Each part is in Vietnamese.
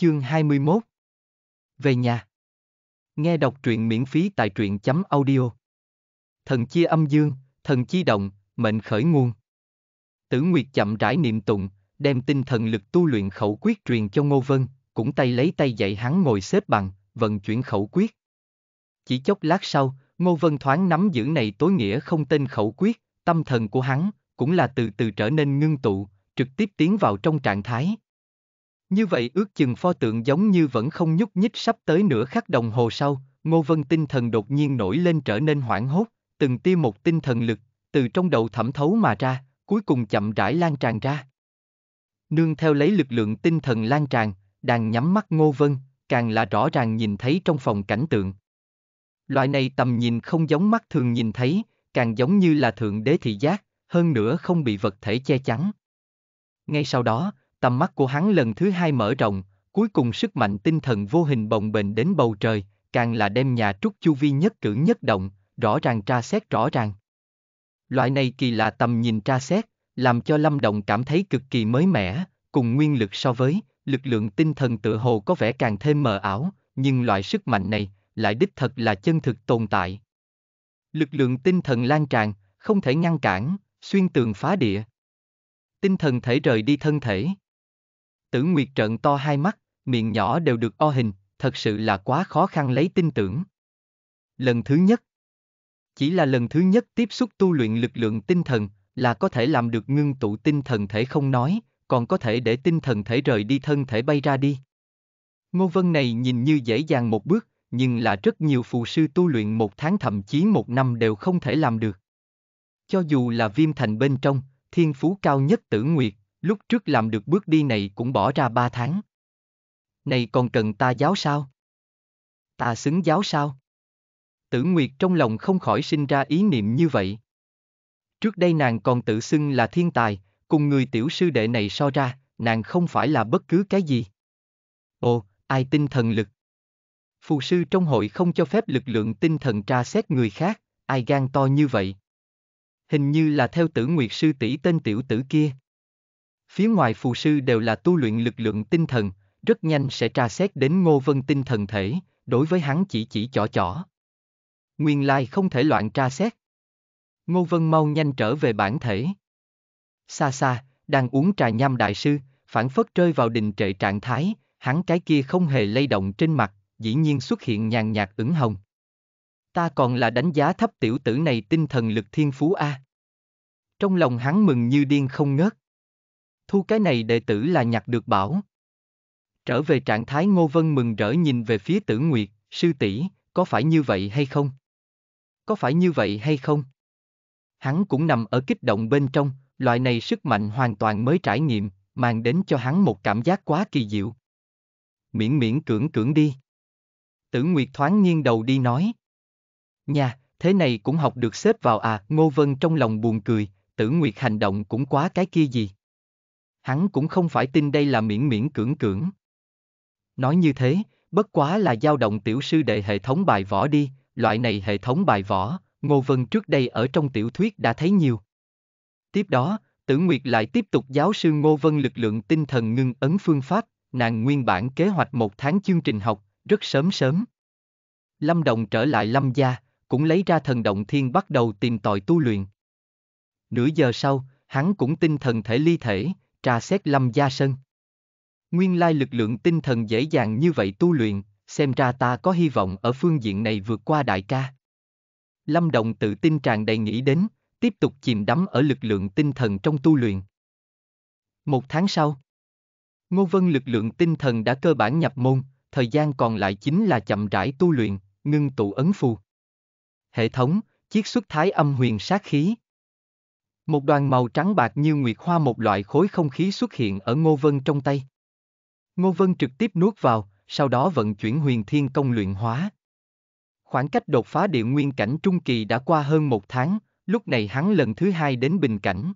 Chương 21 Về nhà Nghe đọc truyện miễn phí tại truyện chấm audio Thần chia âm dương, thần chi động, mệnh khởi nguồn Tử Nguyệt chậm rãi niệm tụng, đem tinh thần lực tu luyện khẩu quyết truyền cho Ngô Vân, cũng tay lấy tay dạy hắn ngồi xếp bằng, vận chuyển khẩu quyết. Chỉ chốc lát sau, Ngô Vân thoáng nắm giữ này tối nghĩa không tên khẩu quyết, tâm thần của hắn, cũng là từ từ trở nên ngưng tụ, trực tiếp tiến vào trong trạng thái như vậy ước chừng pho tượng giống như vẫn không nhúc nhích sắp tới nửa khắc đồng hồ sau, Ngô Vân tinh thần đột nhiên nổi lên trở nên hoảng hốt, từng tia một tinh thần lực, từ trong đầu thẩm thấu mà ra, cuối cùng chậm rãi lan tràn ra. Nương theo lấy lực lượng tinh thần lan tràn, đang nhắm mắt Ngô Vân, càng là rõ ràng nhìn thấy trong phòng cảnh tượng. Loại này tầm nhìn không giống mắt thường nhìn thấy, càng giống như là thượng đế thị giác, hơn nữa không bị vật thể che chắn. Ngay sau đó, tầm mắt của hắn lần thứ hai mở rộng, cuối cùng sức mạnh tinh thần vô hình bồng bềnh đến bầu trời, càng là đem nhà trúc chu vi nhất cử nhất động, rõ ràng tra xét rõ ràng. Loại này kỳ lạ tầm nhìn tra xét, làm cho Lâm Động cảm thấy cực kỳ mới mẻ, cùng nguyên lực so với, lực lượng tinh thần tự hồ có vẻ càng thêm mờ ảo, nhưng loại sức mạnh này, lại đích thật là chân thực tồn tại. Lực lượng tinh thần lan tràn, không thể ngăn cản, xuyên tường phá địa. Tinh thần thể rời đi thân thể. Tử Nguyệt trợn to hai mắt, miệng nhỏ đều được o hình, thật sự là quá khó khăn lấy tin tưởng. Lần thứ nhất Chỉ là lần thứ nhất tiếp xúc tu luyện lực lượng tinh thần, là có thể làm được ngưng tụ tinh thần thể không nói, còn có thể để tinh thần thể rời đi thân thể bay ra đi. Ngô Vân này nhìn như dễ dàng một bước, nhưng là rất nhiều phù sư tu luyện một tháng thậm chí một năm đều không thể làm được. Cho dù là viêm thành bên trong, thiên phú cao nhất tử nguyệt, Lúc trước làm được bước đi này cũng bỏ ra ba tháng. Này còn cần ta giáo sao? Ta xứng giáo sao? Tử Nguyệt trong lòng không khỏi sinh ra ý niệm như vậy. Trước đây nàng còn tự xưng là thiên tài, cùng người tiểu sư đệ này so ra, nàng không phải là bất cứ cái gì. Ồ, ai tin thần lực? Phù sư trong hội không cho phép lực lượng tinh thần tra xét người khác, ai gan to như vậy? Hình như là theo tử nguyệt sư tỷ tên tiểu tử kia. Phía ngoài phù sư đều là tu luyện lực lượng tinh thần, rất nhanh sẽ tra xét đến Ngô Vân tinh thần thể, đối với hắn chỉ chỉ chỏ chỏ. Nguyên lai không thể loạn tra xét. Ngô Vân mau nhanh trở về bản thể. Xa xa, đang uống trà nham đại sư, phản phất rơi vào đình trệ trạng thái, hắn cái kia không hề lay động trên mặt, dĩ nhiên xuất hiện nhàn nhạt ửng hồng. Ta còn là đánh giá thấp tiểu tử này tinh thần lực thiên phú A. Trong lòng hắn mừng như điên không ngớt thu cái này đệ tử là nhặt được bảo. Trở về trạng thái Ngô Vân mừng rỡ nhìn về phía tử Nguyệt, sư tỷ, có phải như vậy hay không? Có phải như vậy hay không? Hắn cũng nằm ở kích động bên trong, loại này sức mạnh hoàn toàn mới trải nghiệm, mang đến cho hắn một cảm giác quá kỳ diệu. Miễn miễn cưỡng cưỡng đi. Tử Nguyệt thoáng nghiêng đầu đi nói. Nhà, thế này cũng học được xếp vào à, Ngô Vân trong lòng buồn cười, Tử Nguyệt hành động cũng quá cái kia gì hắn cũng không phải tin đây là miễn miễn cưỡng cưỡng. Nói như thế, bất quá là dao động tiểu sư đệ hệ thống bài võ đi, loại này hệ thống bài võ, Ngô Vân trước đây ở trong tiểu thuyết đã thấy nhiều. Tiếp đó, Tử Nguyệt lại tiếp tục giáo sư Ngô Vân lực lượng tinh thần ngưng ấn phương pháp, nàng nguyên bản kế hoạch một tháng chương trình học, rất sớm sớm. Lâm Đồng trở lại Lâm Gia, cũng lấy ra thần động thiên bắt đầu tìm tòi tu luyện. Nửa giờ sau, hắn cũng tinh thần thể ly thể, tra xét Lâm Gia Sơn. Nguyên lai lực lượng tinh thần dễ dàng như vậy tu luyện, xem ra ta có hy vọng ở phương diện này vượt qua đại ca. Lâm Đồng tự tin tràn đầy nghĩ đến, tiếp tục chìm đắm ở lực lượng tinh thần trong tu luyện. Một tháng sau, Ngô Vân lực lượng tinh thần đã cơ bản nhập môn, thời gian còn lại chính là chậm rãi tu luyện, ngưng tụ ấn phù. Hệ thống, chiết xuất thái âm huyền sát khí. Một đoàn màu trắng bạc như nguyệt hoa một loại khối không khí xuất hiện ở Ngô Vân trong tay. Ngô Vân trực tiếp nuốt vào, sau đó vận chuyển huyền thiên công luyện hóa. Khoảng cách đột phá địa nguyên cảnh trung kỳ đã qua hơn một tháng, lúc này hắn lần thứ hai đến bình cảnh.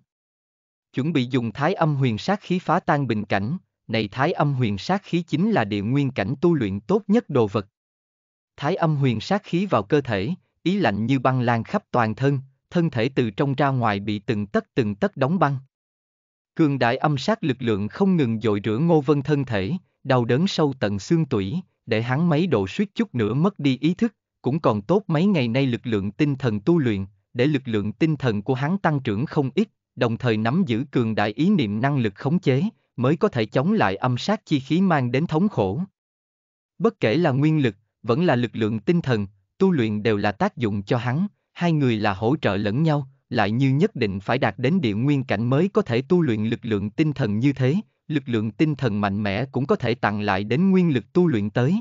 Chuẩn bị dùng thái âm huyền sát khí phá tan bình cảnh, này thái âm huyền sát khí chính là địa nguyên cảnh tu luyện tốt nhất đồ vật. Thái âm huyền sát khí vào cơ thể, ý lạnh như băng lan khắp toàn thân, thân thể từ trong ra ngoài bị từng tấc từng tấc đóng băng. Cường đại âm sát lực lượng không ngừng dội rửa Ngô Vân thân thể, đau đớn sâu tận xương tủy, để hắn mấy độ suýt chút nữa mất đi ý thức, cũng còn tốt mấy ngày nay lực lượng tinh thần tu luyện, để lực lượng tinh thần của hắn tăng trưởng không ít, đồng thời nắm giữ cường đại ý niệm năng lực khống chế, mới có thể chống lại âm sát chi khí mang đến thống khổ. Bất kể là nguyên lực, vẫn là lực lượng tinh thần, tu luyện đều là tác dụng cho hắn, hai người là hỗ trợ lẫn nhau, lại như nhất định phải đạt đến địa nguyên cảnh mới có thể tu luyện lực lượng tinh thần như thế, lực lượng tinh thần mạnh mẽ cũng có thể tặng lại đến nguyên lực tu luyện tới.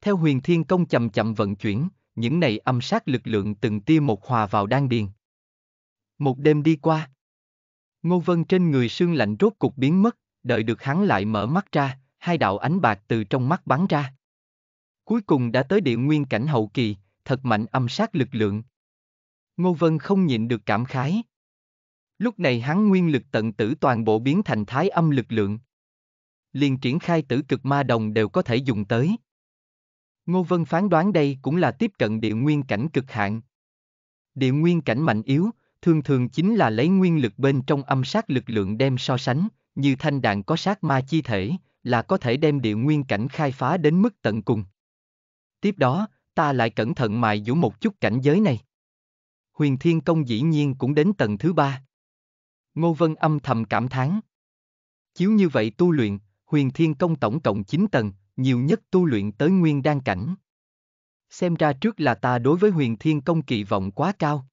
Theo huyền thiên công chậm chậm vận chuyển, những này âm sát lực lượng từng tia một hòa vào đan điền. Một đêm đi qua. Ngô Vân trên người sương lạnh rốt cục biến mất, đợi được hắn lại mở mắt ra, hai đạo ánh bạc từ trong mắt bắn ra. Cuối cùng đã tới địa nguyên cảnh hậu kỳ, thật mạnh âm sát lực lượng. Ngô Vân không nhịn được cảm khái. Lúc này hắn nguyên lực tận tử toàn bộ biến thành thái âm lực lượng. Liền triển khai tử cực ma đồng đều có thể dùng tới. Ngô Vân phán đoán đây cũng là tiếp cận địa nguyên cảnh cực hạn. Địa nguyên cảnh mạnh yếu, thường thường chính là lấy nguyên lực bên trong âm sát lực lượng đem so sánh, như thanh đạn có sát ma chi thể, là có thể đem địa nguyên cảnh khai phá đến mức tận cùng. Tiếp đó, ta lại cẩn thận mài dũ một chút cảnh giới này huyền thiên công dĩ nhiên cũng đến tầng thứ ba. Ngô Vân âm thầm cảm thán. Chiếu như vậy tu luyện, huyền thiên công tổng cộng 9 tầng, nhiều nhất tu luyện tới nguyên đan cảnh. Xem ra trước là ta đối với huyền thiên công kỳ vọng quá cao.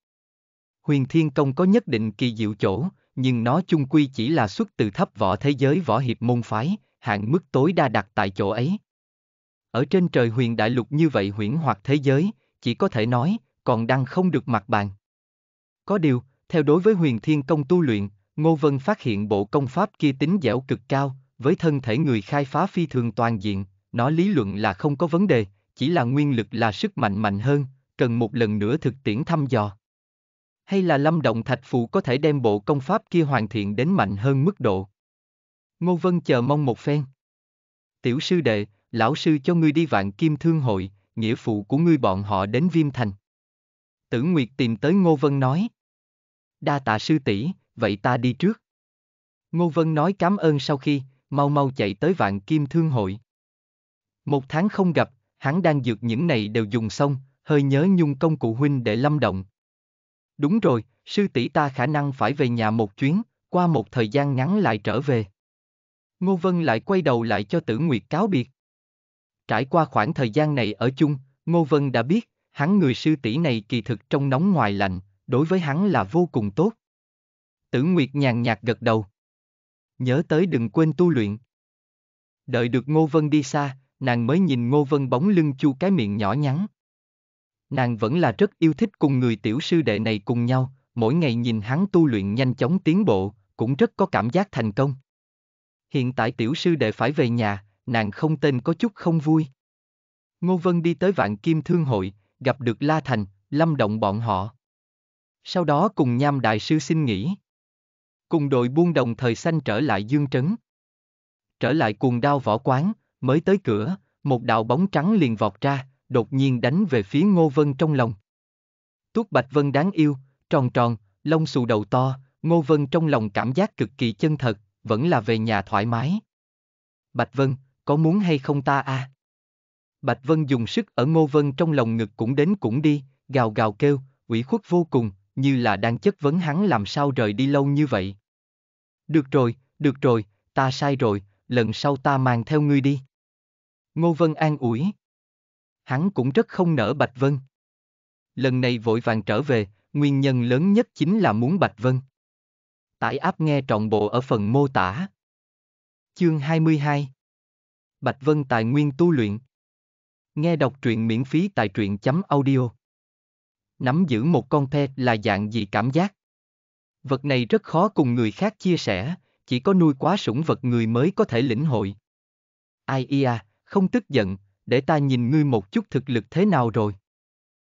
Huyền thiên công có nhất định kỳ diệu chỗ, nhưng nó chung quy chỉ là xuất từ thấp võ thế giới võ hiệp môn phái, hạn mức tối đa đặt tại chỗ ấy. Ở trên trời huyền đại lục như vậy huyễn hoặc thế giới, chỉ có thể nói, còn đăng không được mặt bàn. Có điều, theo đối với huyền thiên công tu luyện, Ngô Vân phát hiện bộ công pháp kia tính dẻo cực cao, với thân thể người khai phá phi thường toàn diện, nó lý luận là không có vấn đề, chỉ là nguyên lực là sức mạnh mạnh hơn, cần một lần nữa thực tiễn thăm dò. Hay là lâm động thạch phụ có thể đem bộ công pháp kia hoàn thiện đến mạnh hơn mức độ. Ngô Vân chờ mong một phen. Tiểu sư đệ, lão sư cho ngươi đi vạn kim thương hội, nghĩa phụ của ngươi bọn họ đến Viêm Thành. Tử Nguyệt tìm tới Ngô Vân nói. Đa tạ sư tỷ, vậy ta đi trước. Ngô Vân nói cảm ơn sau khi, mau mau chạy tới vạn kim thương hội. Một tháng không gặp, hắn đang dược những này đều dùng xong, hơi nhớ nhung công cụ huynh để lâm động. Đúng rồi, sư tỷ ta khả năng phải về nhà một chuyến, qua một thời gian ngắn lại trở về. Ngô Vân lại quay đầu lại cho Tử Nguyệt cáo biệt. Trải qua khoảng thời gian này ở chung, Ngô Vân đã biết, hắn người sư tỷ này kỳ thực trong nóng ngoài lạnh, đối với hắn là vô cùng tốt. Tử Nguyệt nhàn nhạt gật đầu. Nhớ tới đừng quên tu luyện. Đợi được Ngô Vân đi xa, nàng mới nhìn Ngô Vân bóng lưng chu cái miệng nhỏ nhắn. Nàng vẫn là rất yêu thích cùng người tiểu sư đệ này cùng nhau, mỗi ngày nhìn hắn tu luyện nhanh chóng tiến bộ, cũng rất có cảm giác thành công. Hiện tại tiểu sư đệ phải về nhà, nàng không tên có chút không vui. Ngô Vân đi tới vạn kim thương hội, gặp được La Thành, Lâm Động bọn họ. Sau đó cùng Nham Đại Sư xin nghỉ. Cùng đội buôn đồng thời xanh trở lại Dương Trấn. Trở lại cuồng đao võ quán, mới tới cửa, một đạo bóng trắng liền vọt ra, đột nhiên đánh về phía Ngô Vân trong lòng. Tuốt Bạch Vân đáng yêu, tròn tròn, lông xù đầu to, Ngô Vân trong lòng cảm giác cực kỳ chân thật, vẫn là về nhà thoải mái. Bạch Vân, có muốn hay không ta a? À? Bạch Vân dùng sức ở Ngô Vân trong lòng ngực cũng đến cũng đi, gào gào kêu, ủy khuất vô cùng, như là đang chất vấn hắn làm sao rời đi lâu như vậy. Được rồi, được rồi, ta sai rồi, lần sau ta mang theo ngươi đi. Ngô Vân an ủi. Hắn cũng rất không nỡ Bạch Vân. Lần này vội vàng trở về, nguyên nhân lớn nhất chính là muốn Bạch Vân. Tải áp nghe trọn bộ ở phần mô tả. Chương 22 Bạch Vân tài nguyên tu luyện Nghe đọc truyện miễn phí tại truyện chấm audio. Nắm giữ một con the là dạng gì cảm giác? Vật này rất khó cùng người khác chia sẻ, chỉ có nuôi quá sủng vật người mới có thể lĩnh hội. Ai ia, à, không tức giận, để ta nhìn ngươi một chút thực lực thế nào rồi.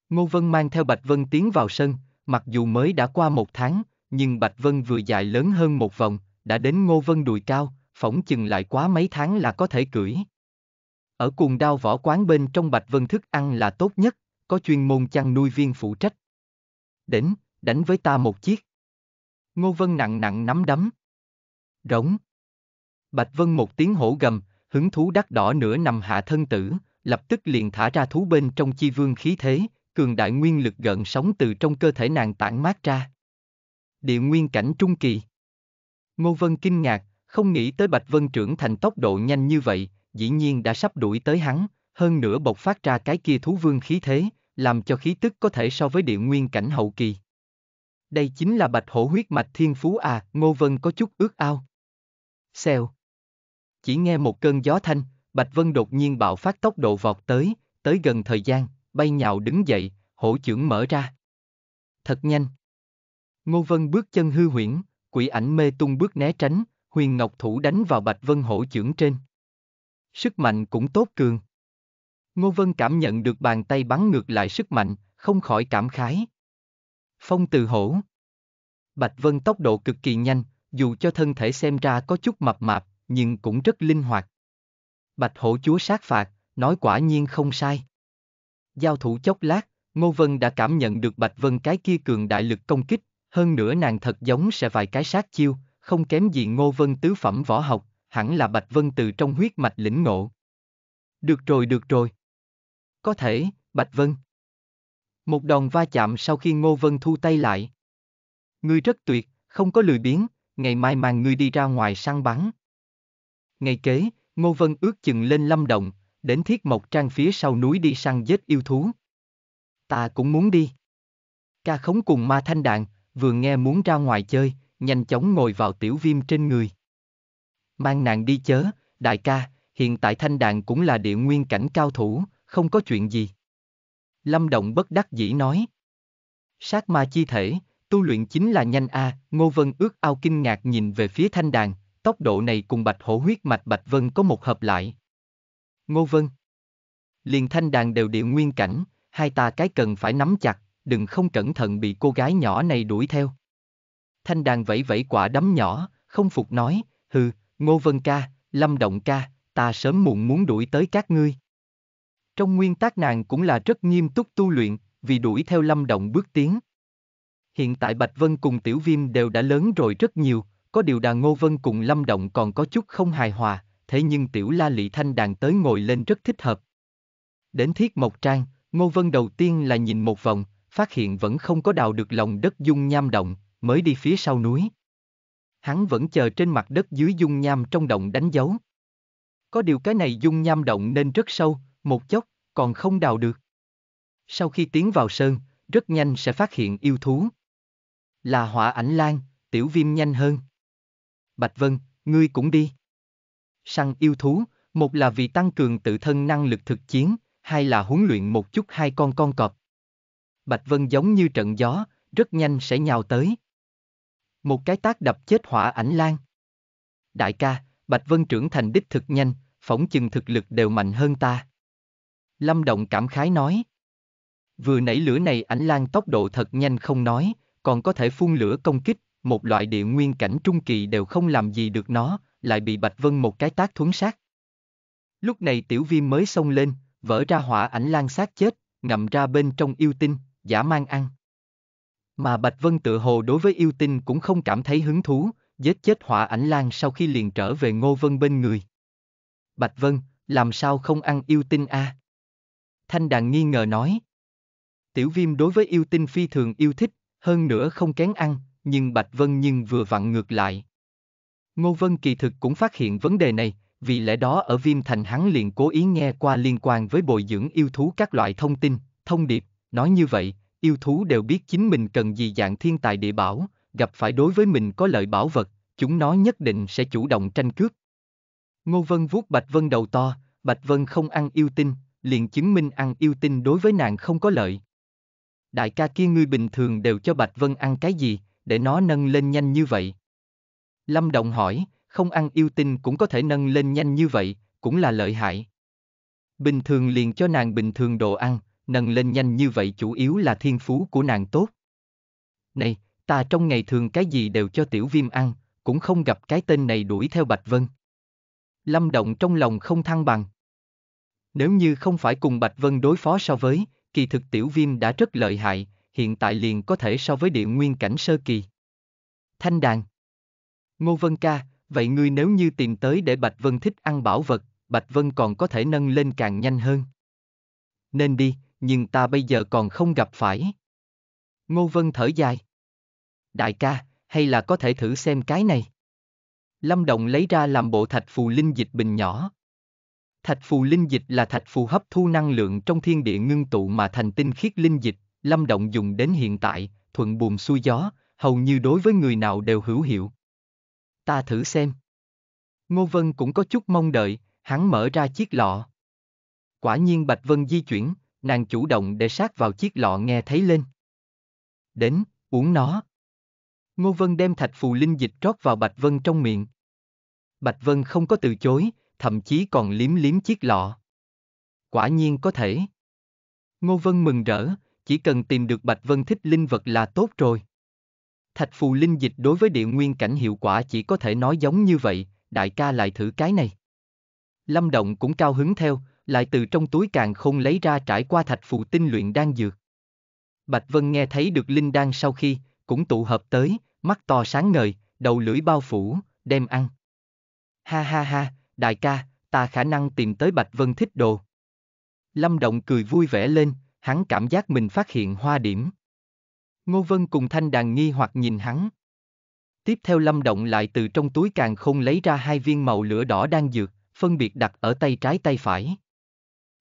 Ngô Vân mang theo Bạch Vân tiến vào sân, mặc dù mới đã qua một tháng, nhưng Bạch Vân vừa dài lớn hơn một vòng, đã đến Ngô Vân đùi cao, phỏng chừng lại quá mấy tháng là có thể cưỡi. Ở cuồng đao võ quán bên trong Bạch Vân thức ăn là tốt nhất, có chuyên môn chăn nuôi viên phụ trách. Đến, đánh với ta một chiếc. Ngô Vân nặng nặng nắm đấm. Rống. Bạch Vân một tiếng hổ gầm, hứng thú đắt đỏ nửa nằm hạ thân tử, lập tức liền thả ra thú bên trong chi vương khí thế, cường đại nguyên lực gợn sóng từ trong cơ thể nàng tản mát ra. Địa nguyên cảnh trung kỳ. Ngô Vân kinh ngạc, không nghĩ tới Bạch Vân trưởng thành tốc độ nhanh như vậy, dĩ nhiên đã sắp đuổi tới hắn, hơn nữa bộc phát ra cái kia thú vương khí thế, làm cho khí tức có thể so với địa nguyên cảnh hậu kỳ. Đây chính là bạch hổ huyết mạch thiên phú à, Ngô Vân có chút ước ao. Xèo. Chỉ nghe một cơn gió thanh, Bạch Vân đột nhiên bạo phát tốc độ vọt tới, tới gần thời gian, bay nhào đứng dậy, hổ trưởng mở ra. Thật nhanh. Ngô Vân bước chân hư huyễn, quỷ ảnh mê tung bước né tránh, huyền ngọc thủ đánh vào Bạch Vân hổ trưởng trên. Sức mạnh cũng tốt cường. Ngô Vân cảm nhận được bàn tay bắn ngược lại sức mạnh, không khỏi cảm khái. Phong từ hổ. Bạch Vân tốc độ cực kỳ nhanh, dù cho thân thể xem ra có chút mập mạp, nhưng cũng rất linh hoạt. Bạch hổ chúa sát phạt, nói quả nhiên không sai. Giao thủ chốc lát, Ngô Vân đã cảm nhận được Bạch Vân cái kia cường đại lực công kích, hơn nữa nàng thật giống sẽ vài cái sát chiêu, không kém gì Ngô Vân tứ phẩm võ học, hẳn là Bạch Vân từ trong huyết mạch lĩnh ngộ. Được rồi được rồi. Có thể, Bạch Vân. Một đòn va chạm sau khi Ngô Vân thu tay lại. Ngươi rất tuyệt, không có lười biếng, ngày mai mang ngươi đi ra ngoài săn bắn. Ngày kế, Ngô Vân ước chừng lên lâm động, đến thiết mộc trang phía sau núi đi săn giết yêu thú. Ta cũng muốn đi. Ca khống cùng ma thanh đạn, vừa nghe muốn ra ngoài chơi, nhanh chóng ngồi vào tiểu viêm trên người mang nàng đi chớ, đại ca, hiện tại thanh đàn cũng là địa nguyên cảnh cao thủ, không có chuyện gì. Lâm Động bất đắc dĩ nói. Sát ma chi thể, tu luyện chính là nhanh a, Ngô Vân ước ao kinh ngạc nhìn về phía thanh đàn, tốc độ này cùng bạch hổ huyết mạch bạch vân có một hợp lại. Ngô Vân Liền thanh đàn đều địa nguyên cảnh, hai ta cái cần phải nắm chặt, đừng không cẩn thận bị cô gái nhỏ này đuổi theo. Thanh đàn vẫy vẫy quả đấm nhỏ, không phục nói, hừ, Ngô Vân Ca, Lâm Động Ca, ta sớm muộn muốn đuổi tới các ngươi. Trong nguyên tác nàng cũng là rất nghiêm túc tu luyện, vì đuổi theo Lâm Động bước tiến. Hiện tại Bạch Vân cùng Tiểu Viêm đều đã lớn rồi rất nhiều, có điều đà Ngô Vân cùng Lâm Động còn có chút không hài hòa, thế nhưng Tiểu La Lị Thanh đàn tới ngồi lên rất thích hợp. Đến Thiết Mộc Trang, Ngô Vân đầu tiên là nhìn một vòng, phát hiện vẫn không có đào được lòng đất dung nham động, mới đi phía sau núi hắn vẫn chờ trên mặt đất dưới dung nham trong động đánh dấu. Có điều cái này dung nham động nên rất sâu, một chốc, còn không đào được. Sau khi tiến vào sơn, rất nhanh sẽ phát hiện yêu thú. Là hỏa ảnh lan, tiểu viêm nhanh hơn. Bạch Vân, ngươi cũng đi. Săn yêu thú, một là vì tăng cường tự thân năng lực thực chiến, hai là huấn luyện một chút hai con con cọp. Bạch Vân giống như trận gió, rất nhanh sẽ nhào tới một cái tác đập chết hỏa ảnh lan. Đại ca, Bạch Vân trưởng thành đích thực nhanh, phỏng chừng thực lực đều mạnh hơn ta. Lâm Động cảm khái nói. Vừa nảy lửa này ảnh lan tốc độ thật nhanh không nói, còn có thể phun lửa công kích, một loại địa nguyên cảnh trung kỳ đều không làm gì được nó, lại bị Bạch Vân một cái tác thuấn sát. Lúc này tiểu viêm mới xông lên, vỡ ra hỏa ảnh lan sát chết, ngậm ra bên trong yêu tinh, giả mang ăn. Mà Bạch Vân tự hồ đối với yêu tinh cũng không cảm thấy hứng thú, giết chết họa ảnh lan sau khi liền trở về Ngô Vân bên người. Bạch Vân, làm sao không ăn yêu tinh a? À? Thanh đàn nghi ngờ nói. Tiểu viêm đối với yêu tinh phi thường yêu thích, hơn nữa không kén ăn, nhưng Bạch Vân nhưng vừa vặn ngược lại. Ngô Vân kỳ thực cũng phát hiện vấn đề này, vì lẽ đó ở Viêm Thành hắn liền cố ý nghe qua liên quan với bồi dưỡng yêu thú các loại thông tin, thông điệp, nói như vậy, yêu thú đều biết chính mình cần gì dạng thiên tài địa bảo, gặp phải đối với mình có lợi bảo vật, chúng nó nhất định sẽ chủ động tranh cướp. Ngô Vân vuốt Bạch Vân đầu to, Bạch Vân không ăn yêu tinh, liền chứng minh ăn yêu tinh đối với nàng không có lợi. Đại ca kia ngươi bình thường đều cho Bạch Vân ăn cái gì, để nó nâng lên nhanh như vậy? Lâm Động hỏi, không ăn yêu tinh cũng có thể nâng lên nhanh như vậy, cũng là lợi hại. Bình thường liền cho nàng bình thường đồ ăn, nâng lên nhanh như vậy chủ yếu là thiên phú của nàng tốt. Này, ta trong ngày thường cái gì đều cho tiểu viêm ăn, cũng không gặp cái tên này đuổi theo Bạch Vân. Lâm Động trong lòng không thăng bằng. Nếu như không phải cùng Bạch Vân đối phó so với, kỳ thực tiểu viêm đã rất lợi hại, hiện tại liền có thể so với địa nguyên cảnh sơ kỳ. Thanh đàn Ngô Vân ca, vậy ngươi nếu như tìm tới để Bạch Vân thích ăn bảo vật, Bạch Vân còn có thể nâng lên càng nhanh hơn. Nên đi, nhưng ta bây giờ còn không gặp phải. Ngô Vân thở dài. Đại ca, hay là có thể thử xem cái này. Lâm Động lấy ra làm bộ thạch phù linh dịch bình nhỏ. Thạch phù linh dịch là thạch phù hấp thu năng lượng trong thiên địa ngưng tụ mà thành tinh khiết linh dịch, Lâm Động dùng đến hiện tại, thuận buồm xuôi gió, hầu như đối với người nào đều hữu hiệu. Ta thử xem. Ngô Vân cũng có chút mong đợi, hắn mở ra chiếc lọ. Quả nhiên Bạch Vân di chuyển, nàng chủ động để sát vào chiếc lọ nghe thấy lên. Đến, uống nó. Ngô Vân đem thạch phù linh dịch rót vào Bạch Vân trong miệng. Bạch Vân không có từ chối, thậm chí còn liếm liếm chiếc lọ. Quả nhiên có thể. Ngô Vân mừng rỡ, chỉ cần tìm được Bạch Vân thích linh vật là tốt rồi. Thạch phù linh dịch đối với địa nguyên cảnh hiệu quả chỉ có thể nói giống như vậy, đại ca lại thử cái này. Lâm Động cũng cao hứng theo, lại từ trong túi càng không lấy ra trải qua thạch phù tinh luyện đan dược. Bạch Vân nghe thấy được linh đan sau khi, cũng tụ hợp tới, mắt to sáng ngời, đầu lưỡi bao phủ, đem ăn. Ha ha ha, đại ca, ta khả năng tìm tới Bạch Vân thích đồ. Lâm Động cười vui vẻ lên, hắn cảm giác mình phát hiện hoa điểm. Ngô Vân cùng Thanh Đàn nghi hoặc nhìn hắn. Tiếp theo Lâm Động lại từ trong túi càng không lấy ra hai viên màu lửa đỏ đang dược, phân biệt đặt ở tay trái tay phải.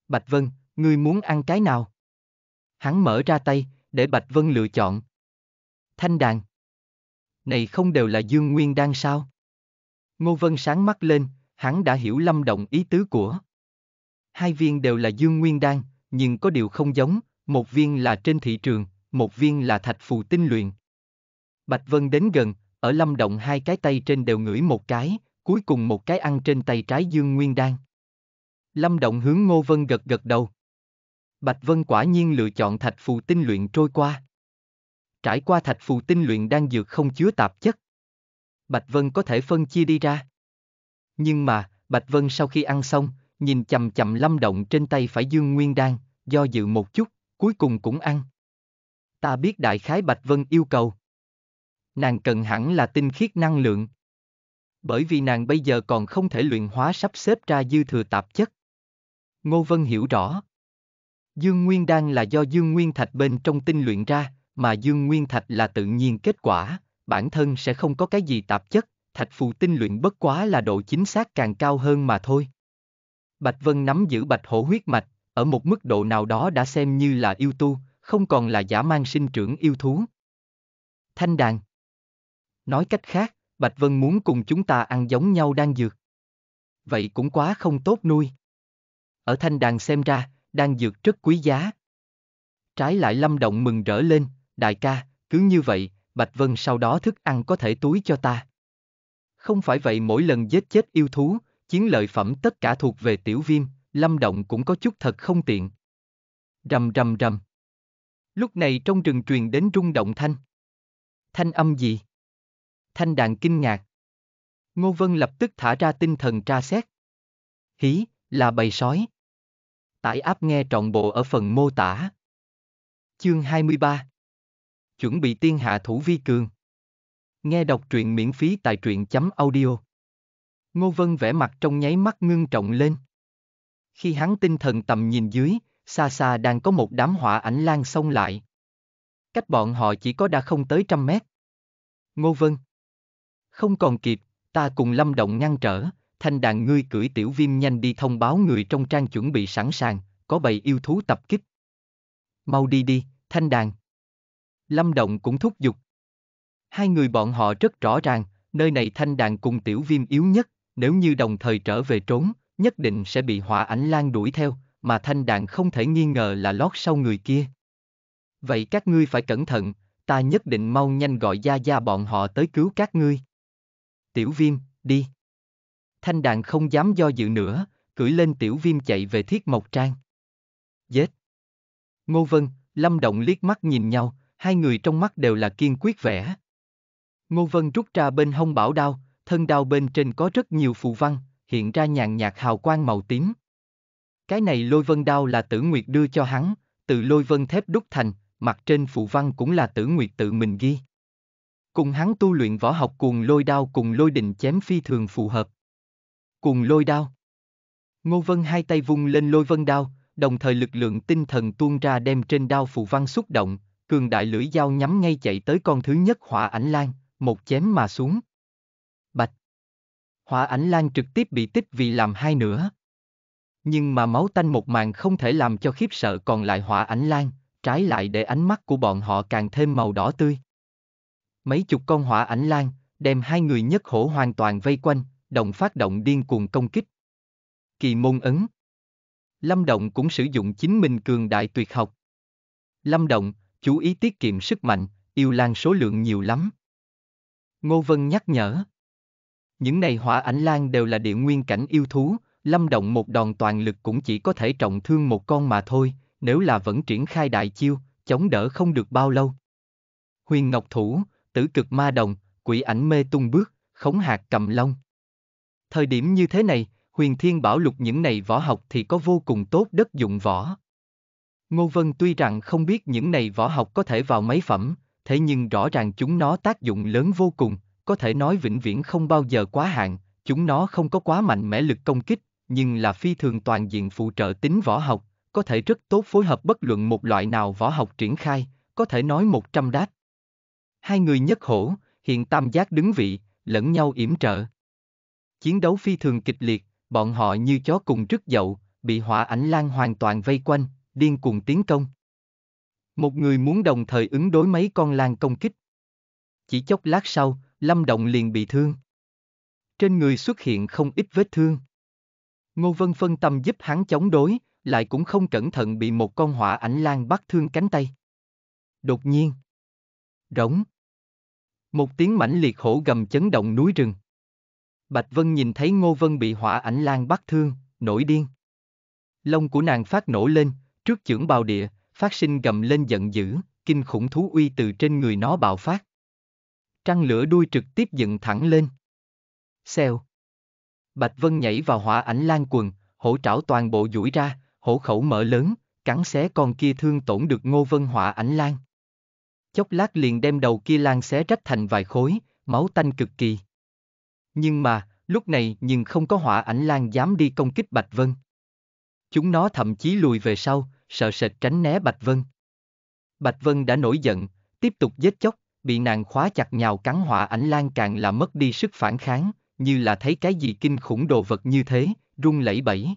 Bạch Vân, ngươi muốn ăn cái nào? Hắn mở ra tay, để Bạch Vân lựa chọn. Thanh đàn. Này không đều là Dương Nguyên đang sao? Ngô Vân sáng mắt lên, hắn đã hiểu lâm động ý tứ của. Hai viên đều là Dương Nguyên đan, nhưng có điều không giống, một viên là trên thị trường, một viên là thạch phù tinh luyện. Bạch Vân đến gần, ở lâm động hai cái tay trên đều ngửi một cái, cuối cùng một cái ăn trên tay trái Dương Nguyên đan. Lâm Động hướng Ngô Vân gật gật đầu. Bạch Vân quả nhiên lựa chọn thạch phù tinh luyện trôi qua. Trải qua thạch phù tinh luyện đang dược không chứa tạp chất. Bạch Vân có thể phân chia đi ra. Nhưng mà, Bạch Vân sau khi ăn xong, nhìn chầm chậm lâm động trên tay phải dương nguyên đan, do dự một chút, cuối cùng cũng ăn. Ta biết đại khái Bạch Vân yêu cầu. Nàng cần hẳn là tinh khiết năng lượng. Bởi vì nàng bây giờ còn không thể luyện hóa sắp xếp ra dư thừa tạp chất. Ngô Vân hiểu rõ. Dương Nguyên Đan là do Dương Nguyên Thạch bên trong tinh luyện ra, mà Dương Nguyên Thạch là tự nhiên kết quả, bản thân sẽ không có cái gì tạp chất, thạch phù tinh luyện bất quá là độ chính xác càng cao hơn mà thôi. Bạch Vân nắm giữ bạch hổ huyết mạch, ở một mức độ nào đó đã xem như là yêu tu, không còn là giả mang sinh trưởng yêu thú. Thanh đàn Nói cách khác, Bạch Vân muốn cùng chúng ta ăn giống nhau đang dược. Vậy cũng quá không tốt nuôi ở Thanh Đàn xem ra, đang dược rất quý giá. Trái lại Lâm Động mừng rỡ lên, đại ca, cứ như vậy, Bạch Vân sau đó thức ăn có thể túi cho ta. Không phải vậy mỗi lần giết chết yêu thú, chiến lợi phẩm tất cả thuộc về tiểu viêm, Lâm Động cũng có chút thật không tiện. Rầm rầm rầm. Lúc này trong rừng truyền đến rung động thanh. Thanh âm gì? Thanh đàn kinh ngạc. Ngô Vân lập tức thả ra tinh thần tra xét. Hí, là bầy sói. Tải app nghe trọn bộ ở phần mô tả. Chương 23 Chuẩn bị tiên hạ thủ vi cường Nghe đọc truyện miễn phí tại truyện chấm audio Ngô Vân vẽ mặt trong nháy mắt ngưng trọng lên. Khi hắn tinh thần tầm nhìn dưới, xa xa đang có một đám hỏa ảnh lan xông lại. Cách bọn họ chỉ có đã không tới trăm mét. Ngô Vân Không còn kịp, ta cùng Lâm Động ngăn trở, thanh đàn ngươi cưỡi tiểu viêm nhanh đi thông báo người trong trang chuẩn bị sẵn sàng, có bầy yêu thú tập kích. Mau đi đi, thanh đàn. Lâm Động cũng thúc giục. Hai người bọn họ rất rõ ràng, nơi này thanh đàn cùng tiểu viêm yếu nhất, nếu như đồng thời trở về trốn, nhất định sẽ bị hỏa ảnh lan đuổi theo, mà thanh đàn không thể nghi ngờ là lót sau người kia. Vậy các ngươi phải cẩn thận, ta nhất định mau nhanh gọi gia gia bọn họ tới cứu các ngươi. Tiểu viêm, đi. Thanh đàn không dám do dự nữa, cưỡi lên tiểu viêm chạy về thiết mộc trang. Dết! Ngô Vân, Lâm Động liếc mắt nhìn nhau, hai người trong mắt đều là kiên quyết vẻ. Ngô Vân rút ra bên hông bảo đao, thân đao bên trên có rất nhiều phù văn, hiện ra nhàn nhạt hào quang màu tím. Cái này lôi vân đao là tử nguyệt đưa cho hắn, từ lôi vân thép đúc thành, mặt trên phù văn cũng là tử nguyệt tự mình ghi. Cùng hắn tu luyện võ học cuồng lôi đao cùng lôi đình chém phi thường phù hợp. Cùng lôi đao. Ngô Vân hai tay vung lên lôi vân đao, đồng thời lực lượng tinh thần tuôn ra đem trên đao phù văn xúc động, cường đại lưỡi dao nhắm ngay chạy tới con thứ nhất hỏa ảnh lan, một chém mà xuống. Bạch. Hỏa ảnh lan trực tiếp bị tích vì làm hai nửa. Nhưng mà máu tanh một màn không thể làm cho khiếp sợ còn lại hỏa ảnh lan, trái lại để ánh mắt của bọn họ càng thêm màu đỏ tươi. Mấy chục con hỏa ảnh lan, đem hai người nhất hổ hoàn toàn vây quanh, đồng phát động điên cuồng công kích. Kỳ môn ấn Lâm Động cũng sử dụng chính mình cường đại tuyệt học. Lâm Động, chú ý tiết kiệm sức mạnh, yêu lan số lượng nhiều lắm. Ngô Vân nhắc nhở. Những này hỏa ảnh lan đều là địa nguyên cảnh yêu thú, Lâm Động một đòn toàn lực cũng chỉ có thể trọng thương một con mà thôi, nếu là vẫn triển khai đại chiêu, chống đỡ không được bao lâu. Huyền Ngọc Thủ, Tử Cực Ma Đồng, Quỷ Ảnh Mê Tung Bước, Khống Hạt Cầm Long. Thời điểm như thế này, huyền thiên bảo lục những này võ học thì có vô cùng tốt đất dụng võ. Ngô Vân tuy rằng không biết những này võ học có thể vào mấy phẩm, thế nhưng rõ ràng chúng nó tác dụng lớn vô cùng, có thể nói vĩnh viễn không bao giờ quá hạn, chúng nó không có quá mạnh mẽ lực công kích, nhưng là phi thường toàn diện phụ trợ tính võ học, có thể rất tốt phối hợp bất luận một loại nào võ học triển khai, có thể nói một trăm đát. Hai người nhất hổ, hiện tam giác đứng vị, lẫn nhau yểm trợ. Chiến đấu phi thường kịch liệt, bọn họ như chó cùng rứt dậu, bị hỏa ảnh lan hoàn toàn vây quanh, điên cuồng tiến công. Một người muốn đồng thời ứng đối mấy con lan công kích. Chỉ chốc lát sau, Lâm Động liền bị thương. Trên người xuất hiện không ít vết thương. Ngô Vân phân tâm giúp hắn chống đối, lại cũng không cẩn thận bị một con hỏa ảnh lan bắt thương cánh tay. Đột nhiên. Rống. Một tiếng mãnh liệt hổ gầm chấn động núi rừng. Bạch Vân nhìn thấy Ngô Vân bị hỏa ảnh lan bắt thương, nổi điên. Lông của nàng phát nổ lên, trước chưởng bào địa, phát sinh gầm lên giận dữ, kinh khủng thú uy từ trên người nó bạo phát. Trăng lửa đuôi trực tiếp dựng thẳng lên. Xèo. Bạch Vân nhảy vào hỏa ảnh lan quần, hổ trảo toàn bộ duỗi ra, hổ khẩu mở lớn, cắn xé con kia thương tổn được ngô vân hỏa ảnh lan. Chốc lát liền đem đầu kia lan xé rách thành vài khối, máu tanh cực kỳ. Nhưng mà, lúc này nhưng không có hỏa ảnh lan dám đi công kích Bạch Vân. Chúng nó thậm chí lùi về sau, sợ sệt tránh né Bạch Vân. Bạch Vân đã nổi giận, tiếp tục giết chóc, bị nàng khóa chặt nhào cắn hỏa ảnh lan càng là mất đi sức phản kháng, như là thấy cái gì kinh khủng đồ vật như thế, rung lẩy bẩy.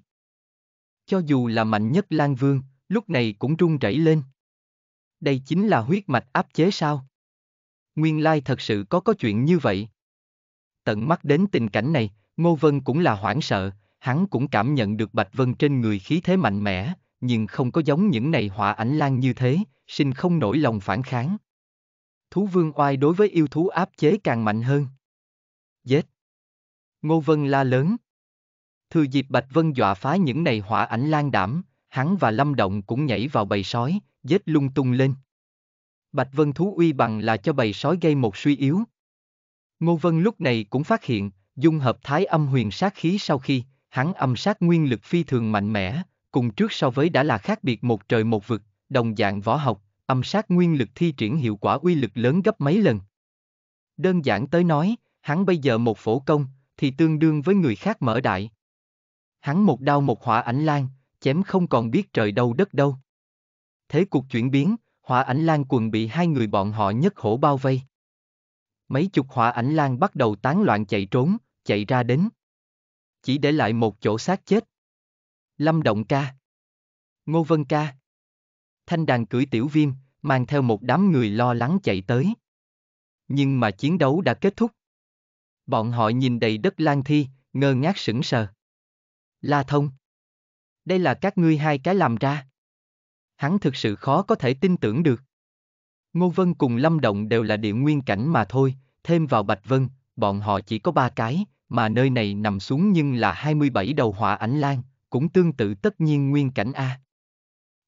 Cho dù là mạnh nhất Lan Vương, lúc này cũng rung rẩy lên. Đây chính là huyết mạch áp chế sao? Nguyên lai thật sự có có chuyện như vậy tận mắt đến tình cảnh này, Ngô Vân cũng là hoảng sợ, hắn cũng cảm nhận được Bạch Vân trên người khí thế mạnh mẽ, nhưng không có giống những này họa ảnh lan như thế, sinh không nổi lòng phản kháng. Thú vương oai đối với yêu thú áp chế càng mạnh hơn. Giết! Ngô Vân la lớn. Thừa dịp Bạch Vân dọa phá những này hỏa ảnh lan đảm, hắn và Lâm Động cũng nhảy vào bầy sói, giết lung tung lên. Bạch Vân thú uy bằng là cho bầy sói gây một suy yếu. Ngô Vân lúc này cũng phát hiện, dung hợp thái âm huyền sát khí sau khi, hắn âm sát nguyên lực phi thường mạnh mẽ, cùng trước so với đã là khác biệt một trời một vực, đồng dạng võ học, âm sát nguyên lực thi triển hiệu quả uy lực lớn gấp mấy lần. Đơn giản tới nói, hắn bây giờ một phổ công, thì tương đương với người khác mở đại. Hắn một đao một hỏa ảnh lan, chém không còn biết trời đâu đất đâu. Thế cuộc chuyển biến, hỏa ảnh lan quần bị hai người bọn họ nhất hổ bao vây mấy chục hỏa ảnh lan bắt đầu tán loạn chạy trốn, chạy ra đến. Chỉ để lại một chỗ xác chết. Lâm Động ca. Ngô Vân ca. Thanh đàn cưỡi tiểu viêm, mang theo một đám người lo lắng chạy tới. Nhưng mà chiến đấu đã kết thúc. Bọn họ nhìn đầy đất lang thi, ngơ ngác sững sờ. La Thông. Đây là các ngươi hai cái làm ra. Hắn thực sự khó có thể tin tưởng được. Ngô Vân cùng Lâm Động đều là địa nguyên cảnh mà thôi, thêm vào Bạch Vân, bọn họ chỉ có ba cái, mà nơi này nằm xuống nhưng là 27 đầu hỏa ảnh lan, cũng tương tự tất nhiên nguyên cảnh A.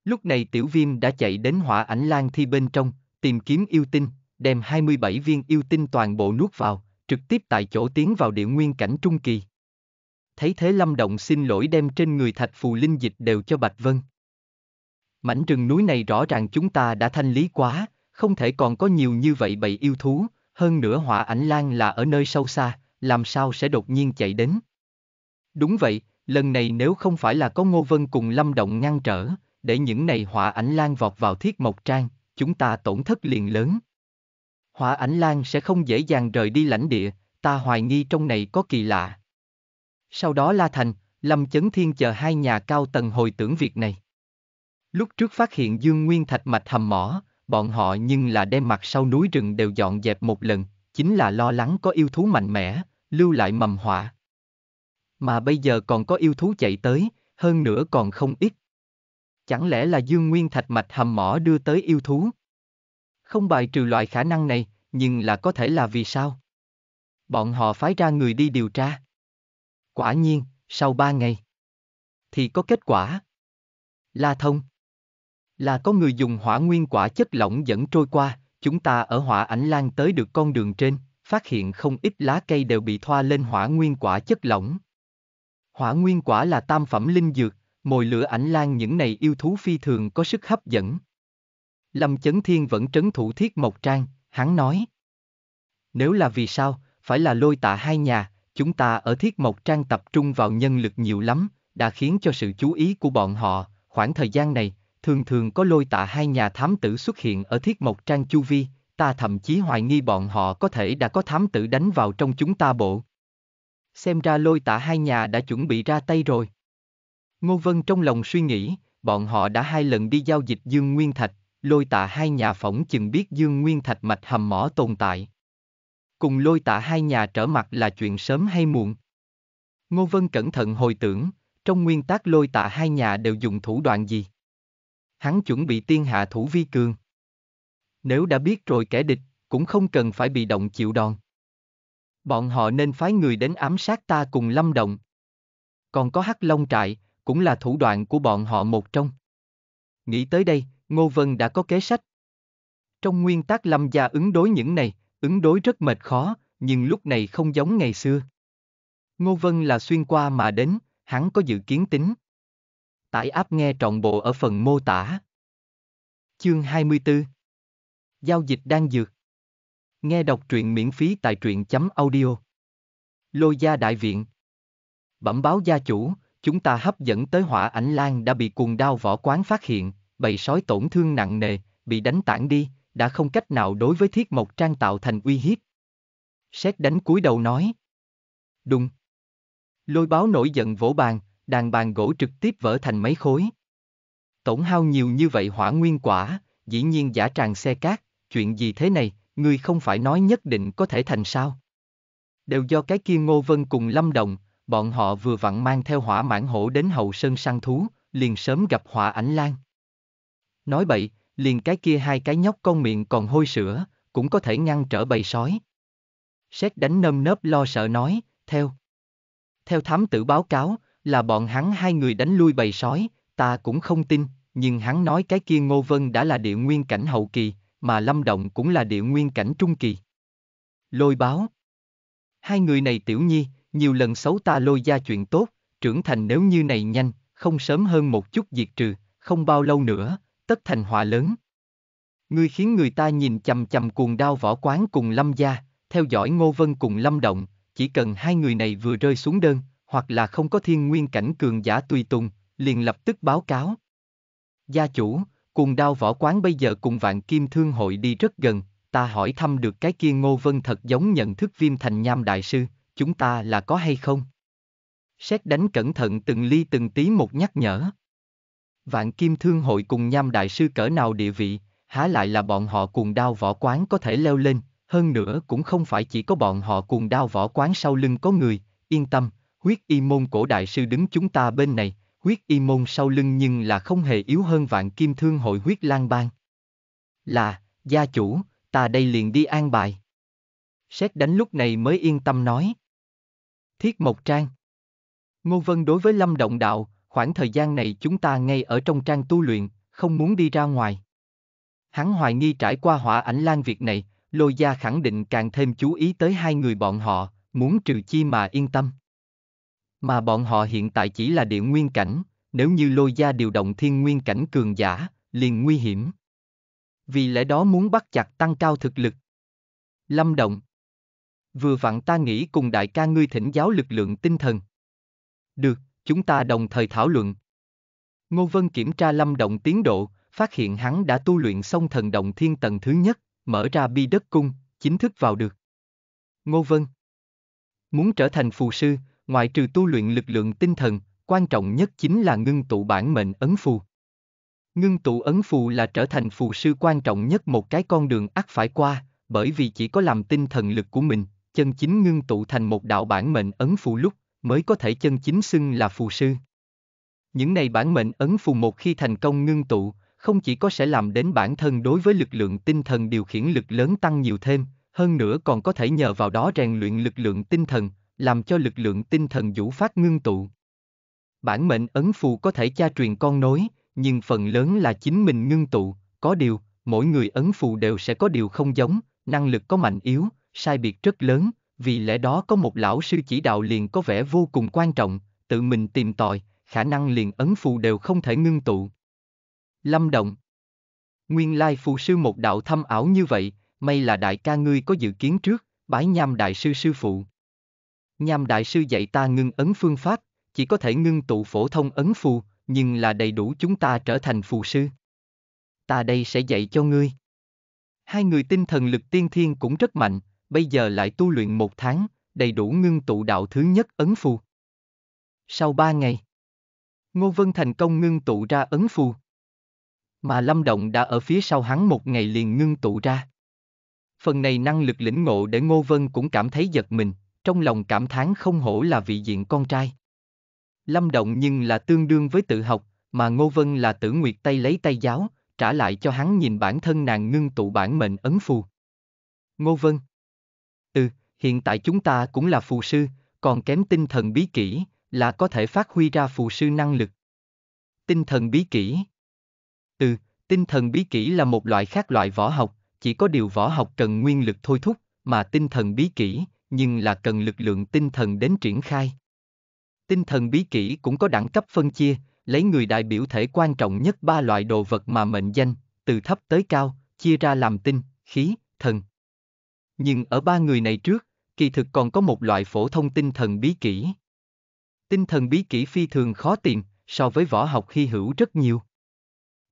Lúc này tiểu viêm đã chạy đến hỏa ảnh lan thi bên trong, tìm kiếm yêu tinh, đem 27 viên yêu tinh toàn bộ nuốt vào, trực tiếp tại chỗ tiến vào địa nguyên cảnh trung kỳ. Thấy thế Lâm Động xin lỗi đem trên người thạch phù linh dịch đều cho Bạch Vân. Mảnh rừng núi này rõ ràng chúng ta đã thanh lý quá, không thể còn có nhiều như vậy bầy yêu thú, hơn nữa họa ảnh lang là ở nơi sâu xa, làm sao sẽ đột nhiên chạy đến. Đúng vậy, lần này nếu không phải là có Ngô Vân cùng Lâm Động ngăn trở, để những này họa ảnh lang vọt vào thiết mộc trang, chúng ta tổn thất liền lớn. Họa ảnh lang sẽ không dễ dàng rời đi lãnh địa, ta hoài nghi trong này có kỳ lạ. Sau đó La Thành, Lâm Chấn Thiên chờ hai nhà cao tầng hồi tưởng việc này. Lúc trước phát hiện Dương Nguyên Thạch mạch hầm mỏ, bọn họ nhưng là đem mặt sau núi rừng đều dọn dẹp một lần, chính là lo lắng có yêu thú mạnh mẽ, lưu lại mầm họa. Mà bây giờ còn có yêu thú chạy tới, hơn nữa còn không ít. Chẳng lẽ là Dương Nguyên Thạch Mạch hầm mỏ đưa tới yêu thú? Không bài trừ loại khả năng này, nhưng là có thể là vì sao? Bọn họ phái ra người đi điều tra. Quả nhiên, sau ba ngày, thì có kết quả. La Thông là có người dùng hỏa nguyên quả chất lỏng dẫn trôi qua, chúng ta ở hỏa ảnh lan tới được con đường trên, phát hiện không ít lá cây đều bị thoa lên hỏa nguyên quả chất lỏng. Hỏa nguyên quả là tam phẩm linh dược, mồi lửa ảnh lan những này yêu thú phi thường có sức hấp dẫn. Lâm Chấn Thiên vẫn trấn thủ thiết mộc trang, hắn nói. Nếu là vì sao, phải là lôi tạ hai nhà, chúng ta ở thiết mộc trang tập trung vào nhân lực nhiều lắm, đã khiến cho sự chú ý của bọn họ, khoảng thời gian này, thường thường có lôi tạ hai nhà thám tử xuất hiện ở thiết mộc trang chu vi, ta thậm chí hoài nghi bọn họ có thể đã có thám tử đánh vào trong chúng ta bộ. Xem ra lôi tạ hai nhà đã chuẩn bị ra tay rồi. Ngô Vân trong lòng suy nghĩ, bọn họ đã hai lần đi giao dịch Dương Nguyên Thạch, lôi tạ hai nhà phỏng chừng biết Dương Nguyên Thạch mạch hầm mỏ tồn tại. Cùng lôi tạ hai nhà trở mặt là chuyện sớm hay muộn. Ngô Vân cẩn thận hồi tưởng, trong nguyên tác lôi tạ hai nhà đều dùng thủ đoạn gì? hắn chuẩn bị tiên hạ thủ vi cường. Nếu đã biết rồi kẻ địch, cũng không cần phải bị động chịu đòn. Bọn họ nên phái người đến ám sát ta cùng lâm động. Còn có hắc long trại, cũng là thủ đoạn của bọn họ một trong. Nghĩ tới đây, Ngô Vân đã có kế sách. Trong nguyên tắc lâm gia ứng đối những này, ứng đối rất mệt khó, nhưng lúc này không giống ngày xưa. Ngô Vân là xuyên qua mà đến, hắn có dự kiến tính, Tải app nghe trọn bộ ở phần mô tả. Chương 24 Giao dịch đang dược Nghe đọc truyện miễn phí tại truyện.audio chấm Lô gia đại viện Bẩm báo gia chủ, chúng ta hấp dẫn tới hỏa ảnh lang đã bị cuồng đao võ quán phát hiện, bầy sói tổn thương nặng nề, bị đánh tản đi, đã không cách nào đối với thiết mộc trang tạo thành uy hiếp. Xét đánh cúi đầu nói. Đùng. Lôi báo nổi giận vỗ bàn, đàn bàn gỗ trực tiếp vỡ thành mấy khối. Tổn hao nhiều như vậy hỏa nguyên quả, dĩ nhiên giả tràng xe cát, chuyện gì thế này, ngươi không phải nói nhất định có thể thành sao. Đều do cái kia Ngô Vân cùng Lâm Đồng, bọn họ vừa vặn mang theo hỏa mãn hổ đến hậu sơn săn thú, liền sớm gặp hỏa ảnh lan. Nói bậy, liền cái kia hai cái nhóc con miệng còn hôi sữa, cũng có thể ngăn trở bầy sói. Xét đánh nâm nớp lo sợ nói, theo. Theo thám tử báo cáo, là bọn hắn hai người đánh lui bầy sói, ta cũng không tin, nhưng hắn nói cái kia Ngô Vân đã là địa nguyên cảnh hậu kỳ, mà Lâm Động cũng là địa nguyên cảnh trung kỳ. Lôi báo Hai người này tiểu nhi, nhiều lần xấu ta lôi ra chuyện tốt, trưởng thành nếu như này nhanh, không sớm hơn một chút diệt trừ, không bao lâu nữa, tất thành họa lớn. Ngươi khiến người ta nhìn chầm chầm cuồng đao võ quán cùng Lâm gia, theo dõi Ngô Vân cùng Lâm Động, chỉ cần hai người này vừa rơi xuống đơn, hoặc là không có thiên nguyên cảnh cường giả tùy tùng, liền lập tức báo cáo. Gia chủ, cùng đao võ quán bây giờ cùng vạn kim thương hội đi rất gần, ta hỏi thăm được cái kia ngô vân thật giống nhận thức viêm thành nham đại sư, chúng ta là có hay không? Xét đánh cẩn thận từng ly từng tí một nhắc nhở. Vạn kim thương hội cùng nham đại sư cỡ nào địa vị, há lại là bọn họ cùng đao võ quán có thể leo lên, hơn nữa cũng không phải chỉ có bọn họ cùng đao võ quán sau lưng có người, yên tâm, huyết y môn cổ đại sư đứng chúng ta bên này, huyết y môn sau lưng nhưng là không hề yếu hơn vạn kim thương hội huyết lang bang. Là, gia chủ, ta đây liền đi an bài. Xét đánh lúc này mới yên tâm nói. Thiết Mộc Trang Ngô Vân đối với Lâm Động Đạo, khoảng thời gian này chúng ta ngay ở trong trang tu luyện, không muốn đi ra ngoài. Hắn hoài nghi trải qua hỏa ảnh lan việc này, Lôi Gia khẳng định càng thêm chú ý tới hai người bọn họ, muốn trừ chi mà yên tâm. Mà bọn họ hiện tại chỉ là địa nguyên cảnh, nếu như lôi gia điều động thiên nguyên cảnh cường giả, liền nguy hiểm. Vì lẽ đó muốn bắt chặt tăng cao thực lực. Lâm Động Vừa vặn ta nghĩ cùng đại ca ngươi thỉnh giáo lực lượng tinh thần. Được, chúng ta đồng thời thảo luận. Ngô Vân kiểm tra Lâm Động tiến độ, phát hiện hắn đã tu luyện xong thần động thiên tầng thứ nhất, mở ra bi đất cung, chính thức vào được. Ngô Vân Muốn trở thành phù sư, ngoại trừ tu luyện lực lượng tinh thần, quan trọng nhất chính là ngưng tụ bản mệnh ấn phù. Ngưng tụ ấn phù là trở thành phù sư quan trọng nhất một cái con đường ắt phải qua, bởi vì chỉ có làm tinh thần lực của mình, chân chính ngưng tụ thành một đạo bản mệnh ấn phù lúc, mới có thể chân chính xưng là phù sư. Những này bản mệnh ấn phù một khi thành công ngưng tụ, không chỉ có sẽ làm đến bản thân đối với lực lượng tinh thần điều khiển lực lớn tăng nhiều thêm, hơn nữa còn có thể nhờ vào đó rèn luyện lực lượng tinh thần, làm cho lực lượng tinh thần vũ phát ngưng tụ. Bản mệnh ấn phù có thể cha truyền con nối, nhưng phần lớn là chính mình ngưng tụ, có điều, mỗi người ấn phù đều sẽ có điều không giống, năng lực có mạnh yếu, sai biệt rất lớn, vì lẽ đó có một lão sư chỉ đạo liền có vẻ vô cùng quan trọng, tự mình tìm tòi, khả năng liền ấn phù đều không thể ngưng tụ. Lâm Động Nguyên lai phù sư một đạo thâm ảo như vậy, may là đại ca ngươi có dự kiến trước, bái nham đại sư sư phụ. Nham Đại Sư dạy ta ngưng ấn phương pháp, chỉ có thể ngưng tụ phổ thông ấn phù, nhưng là đầy đủ chúng ta trở thành phù sư. Ta đây sẽ dạy cho ngươi. Hai người tinh thần lực tiên thiên cũng rất mạnh, bây giờ lại tu luyện một tháng, đầy đủ ngưng tụ đạo thứ nhất ấn phù. Sau ba ngày, Ngô Vân thành công ngưng tụ ra ấn phù. Mà Lâm Động đã ở phía sau hắn một ngày liền ngưng tụ ra. Phần này năng lực lĩnh ngộ để Ngô Vân cũng cảm thấy giật mình, trong lòng cảm thán không hổ là vị diện con trai. Lâm Động nhưng là tương đương với tự học, mà Ngô Vân là tử nguyệt tay lấy tay giáo, trả lại cho hắn nhìn bản thân nàng ngưng tụ bản mệnh ấn phù. Ngô Vân Ừ, hiện tại chúng ta cũng là phù sư, còn kém tinh thần bí kỹ, là có thể phát huy ra phù sư năng lực. Tinh thần bí kỹ Ừ, tinh thần bí kỹ là một loại khác loại võ học, chỉ có điều võ học cần nguyên lực thôi thúc, mà tinh thần bí kỹ nhưng là cần lực lượng tinh thần đến triển khai. Tinh thần bí kỹ cũng có đẳng cấp phân chia, lấy người đại biểu thể quan trọng nhất ba loại đồ vật mà mệnh danh, từ thấp tới cao, chia ra làm tinh, khí, thần. Nhưng ở ba người này trước, kỳ thực còn có một loại phổ thông tinh thần bí kỹ. Tinh thần bí kỹ phi thường khó tìm, so với võ học hy hữu rất nhiều.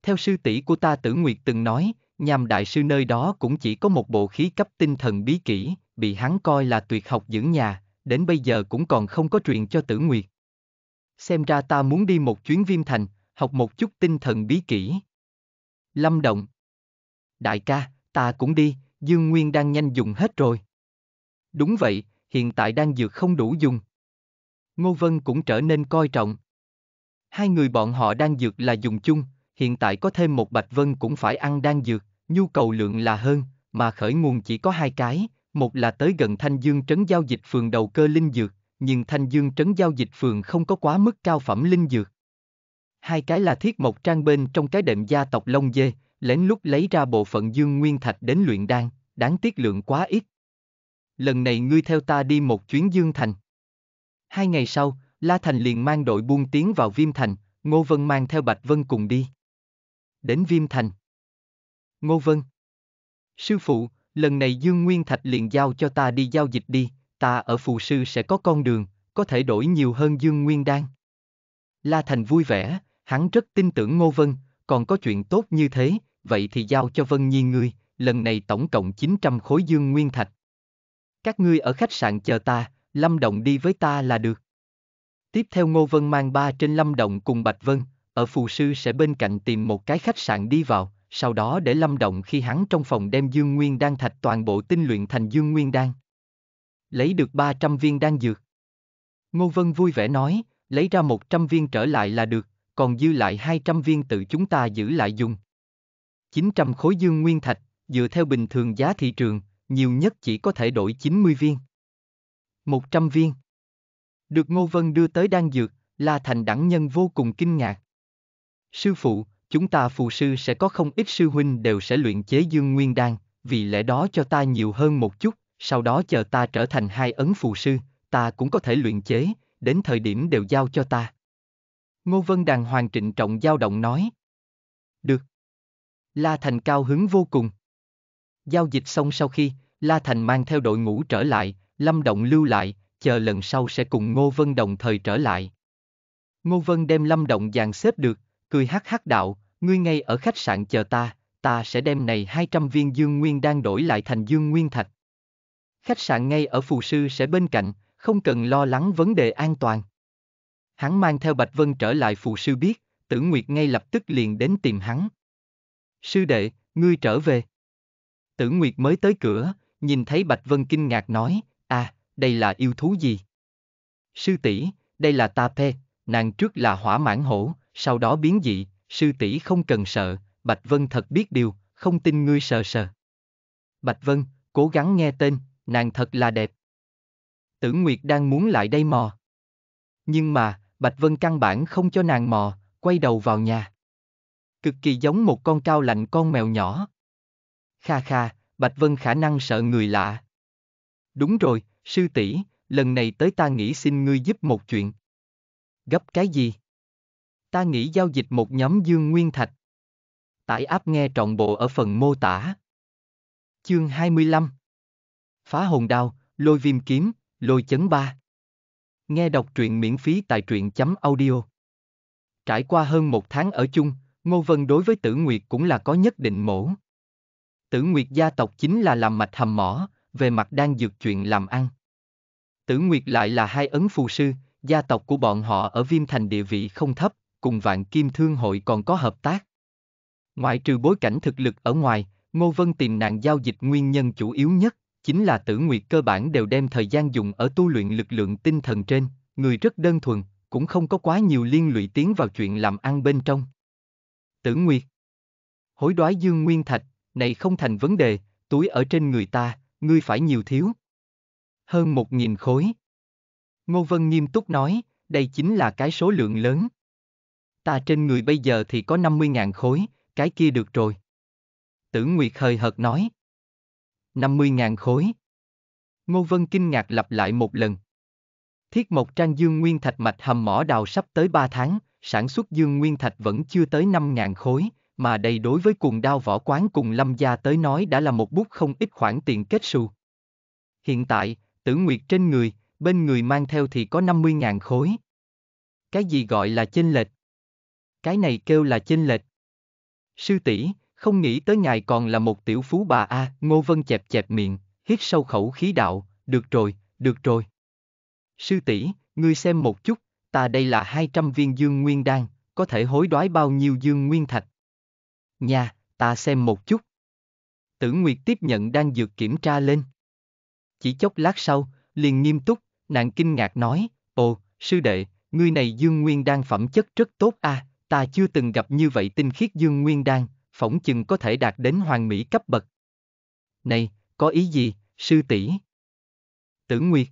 Theo sư tỷ của ta Tử Nguyệt từng nói, nhàm đại sư nơi đó cũng chỉ có một bộ khí cấp tinh thần bí kỹ, bị hắn coi là tuyệt học dưỡng nhà, đến bây giờ cũng còn không có truyền cho tử nguyệt. Xem ra ta muốn đi một chuyến viêm thành, học một chút tinh thần bí kỹ. Lâm Động Đại ca, ta cũng đi, Dương Nguyên đang nhanh dùng hết rồi. Đúng vậy, hiện tại đang dược không đủ dùng. Ngô Vân cũng trở nên coi trọng. Hai người bọn họ đang dược là dùng chung, hiện tại có thêm một Bạch Vân cũng phải ăn đang dược, nhu cầu lượng là hơn, mà khởi nguồn chỉ có hai cái, một là tới gần Thanh Dương trấn giao dịch phường đầu cơ linh dược, nhưng Thanh Dương trấn giao dịch phường không có quá mức cao phẩm linh dược. Hai cái là thiết mộc trang bên trong cái đệm gia tộc Long Dê, lén lúc lấy ra bộ phận dương nguyên thạch đến luyện đan, đáng tiếc lượng quá ít. Lần này ngươi theo ta đi một chuyến dương thành. Hai ngày sau, La Thành liền mang đội buôn tiến vào Viêm Thành, Ngô Vân mang theo Bạch Vân cùng đi. Đến Viêm Thành. Ngô Vân. Sư phụ, lần này Dương Nguyên Thạch liền giao cho ta đi giao dịch đi, ta ở phù sư sẽ có con đường, có thể đổi nhiều hơn Dương Nguyên Đan. La Thành vui vẻ, hắn rất tin tưởng Ngô Vân, còn có chuyện tốt như thế, vậy thì giao cho Vân Nhi ngươi, lần này tổng cộng 900 khối Dương Nguyên Thạch. Các ngươi ở khách sạn chờ ta, Lâm Động đi với ta là được. Tiếp theo Ngô Vân mang ba trên Lâm Động cùng Bạch Vân, ở phù sư sẽ bên cạnh tìm một cái khách sạn đi vào, sau đó để Lâm Động khi hắn trong phòng đem Dương Nguyên Đan thạch toàn bộ tinh luyện thành Dương Nguyên Đan. Lấy được 300 viên đan dược. Ngô Vân vui vẻ nói, lấy ra 100 viên trở lại là được, còn dư lại 200 viên tự chúng ta giữ lại dùng. 900 khối dương nguyên thạch, dựa theo bình thường giá thị trường, nhiều nhất chỉ có thể đổi 90 viên. 100 viên. Được Ngô Vân đưa tới đan dược, La Thành đẳng nhân vô cùng kinh ngạc. Sư phụ, chúng ta phù sư sẽ có không ít sư huynh đều sẽ luyện chế dương nguyên đan, vì lẽ đó cho ta nhiều hơn một chút, sau đó chờ ta trở thành hai ấn phù sư, ta cũng có thể luyện chế, đến thời điểm đều giao cho ta. Ngô Vân đàng hoàng trịnh trọng giao động nói. Được. La Thành cao hứng vô cùng. Giao dịch xong sau khi, La Thành mang theo đội ngũ trở lại, Lâm Động lưu lại, chờ lần sau sẽ cùng Ngô Vân đồng thời trở lại. Ngô Vân đem Lâm Động dàn xếp được, cười hắc hắc đạo, ngươi ngay ở khách sạn chờ ta, ta sẽ đem này 200 viên dương nguyên đang đổi lại thành dương nguyên thạch. Khách sạn ngay ở phù sư sẽ bên cạnh, không cần lo lắng vấn đề an toàn. Hắn mang theo Bạch Vân trở lại phù sư biết, tử Nguyệt ngay lập tức liền đến tìm hắn. Sư đệ, ngươi trở về. Tử Nguyệt mới tới cửa, nhìn thấy Bạch Vân kinh ngạc nói, à, đây là yêu thú gì? Sư tỷ, đây là ta pe, nàng trước là hỏa mãn hổ, sau đó biến dị, sư tỷ không cần sợ, Bạch Vân thật biết điều, không tin ngươi sợ sợ. Bạch Vân, cố gắng nghe tên, nàng thật là đẹp. tử Nguyệt đang muốn lại đây mò. Nhưng mà, Bạch Vân căn bản không cho nàng mò, quay đầu vào nhà. Cực kỳ giống một con cao lạnh con mèo nhỏ. Kha kha, Bạch Vân khả năng sợ người lạ. Đúng rồi, sư tỷ, lần này tới ta nghĩ xin ngươi giúp một chuyện. Gấp cái gì? Ta nghĩ giao dịch một nhóm dương nguyên thạch. Tải áp nghe trọn bộ ở phần mô tả. Chương 25 Phá hồn đao, lôi viêm kiếm, lôi chấn ba. Nghe đọc truyện miễn phí tại truyện.audio. chấm Trải qua hơn một tháng ở chung, Ngô Vân đối với Tử Nguyệt cũng là có nhất định mổ. Tử Nguyệt gia tộc chính là làm mạch hầm mỏ, về mặt đang dược chuyện làm ăn. Tử Nguyệt lại là hai ấn phù sư, gia tộc của bọn họ ở Viêm Thành địa vị không thấp, cùng Vạn Kim Thương hội còn có hợp tác. Ngoại trừ bối cảnh thực lực ở ngoài, Ngô Vân tìm nạn giao dịch nguyên nhân chủ yếu nhất, chính là tử nguyệt cơ bản đều đem thời gian dùng ở tu luyện lực lượng tinh thần trên, người rất đơn thuần, cũng không có quá nhiều liên lụy tiến vào chuyện làm ăn bên trong. Tử nguyệt Hối đoái dương nguyên thạch, này không thành vấn đề, túi ở trên người ta, ngươi phải nhiều thiếu. Hơn một nghìn khối. Ngô Vân nghiêm túc nói, đây chính là cái số lượng lớn. Ta trên người bây giờ thì có 50.000 khối, cái kia được rồi. Tử Nguyệt hơi hợt nói. 50.000 khối. Ngô Vân kinh ngạc lặp lại một lần. Thiết Mộc Trang Dương Nguyên Thạch mạch hầm mỏ đào sắp tới 3 tháng, sản xuất Dương Nguyên Thạch vẫn chưa tới 5.000 khối, mà đây đối với cuồng đao võ quán cùng Lâm Gia tới nói đã là một bút không ít khoản tiền kết xu. Hiện tại, tử nguyệt trên người, bên người mang theo thì có 50.000 khối. Cái gì gọi là chênh lệch? cái này kêu là chênh lệch. Sư tỷ, không nghĩ tới ngài còn là một tiểu phú bà a, à, Ngô Vân chẹp chẹp miệng, hít sâu khẩu khí đạo, được rồi, được rồi. Sư tỷ, ngươi xem một chút, ta đây là 200 viên dương nguyên đan, có thể hối đoái bao nhiêu dương nguyên thạch. Nha, ta xem một chút. Tử Nguyệt tiếp nhận đang dược kiểm tra lên. Chỉ chốc lát sau, liền nghiêm túc, nàng kinh ngạc nói, ồ, sư đệ, ngươi này dương nguyên đan phẩm chất rất tốt a, à, ta chưa từng gặp như vậy tinh khiết dương nguyên đan, phỏng chừng có thể đạt đến hoàng mỹ cấp bậc. Này, có ý gì, sư tỷ? Tử Nguyệt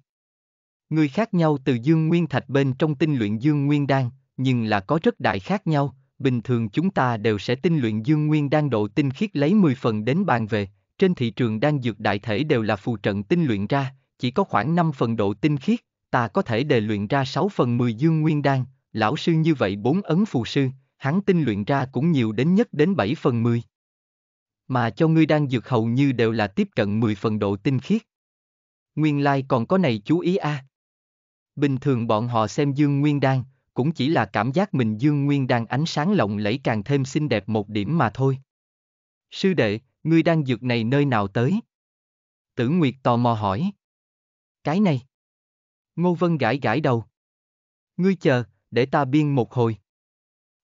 Người khác nhau từ dương nguyên thạch bên trong tinh luyện dương nguyên đan, nhưng là có rất đại khác nhau, bình thường chúng ta đều sẽ tinh luyện dương nguyên đan độ tinh khiết lấy 10 phần đến bàn về, trên thị trường đan dược đại thể đều là phù trận tinh luyện ra, chỉ có khoảng 5 phần độ tinh khiết, ta có thể đề luyện ra 6 phần 10 dương nguyên đan, lão sư như vậy bốn ấn phù sư, hắn tinh luyện ra cũng nhiều đến nhất đến 7 phần 10. Mà cho ngươi đang dược hầu như đều là tiếp cận 10 phần độ tinh khiết. Nguyên lai like còn có này chú ý a. À. Bình thường bọn họ xem Dương Nguyên Đan, cũng chỉ là cảm giác mình Dương Nguyên Đan ánh sáng lộng lẫy càng thêm xinh đẹp một điểm mà thôi. Sư đệ, ngươi đang dược này nơi nào tới? Tử Nguyệt tò mò hỏi. Cái này. Ngô Vân gãi gãi đầu. Ngươi chờ, để ta biên một hồi.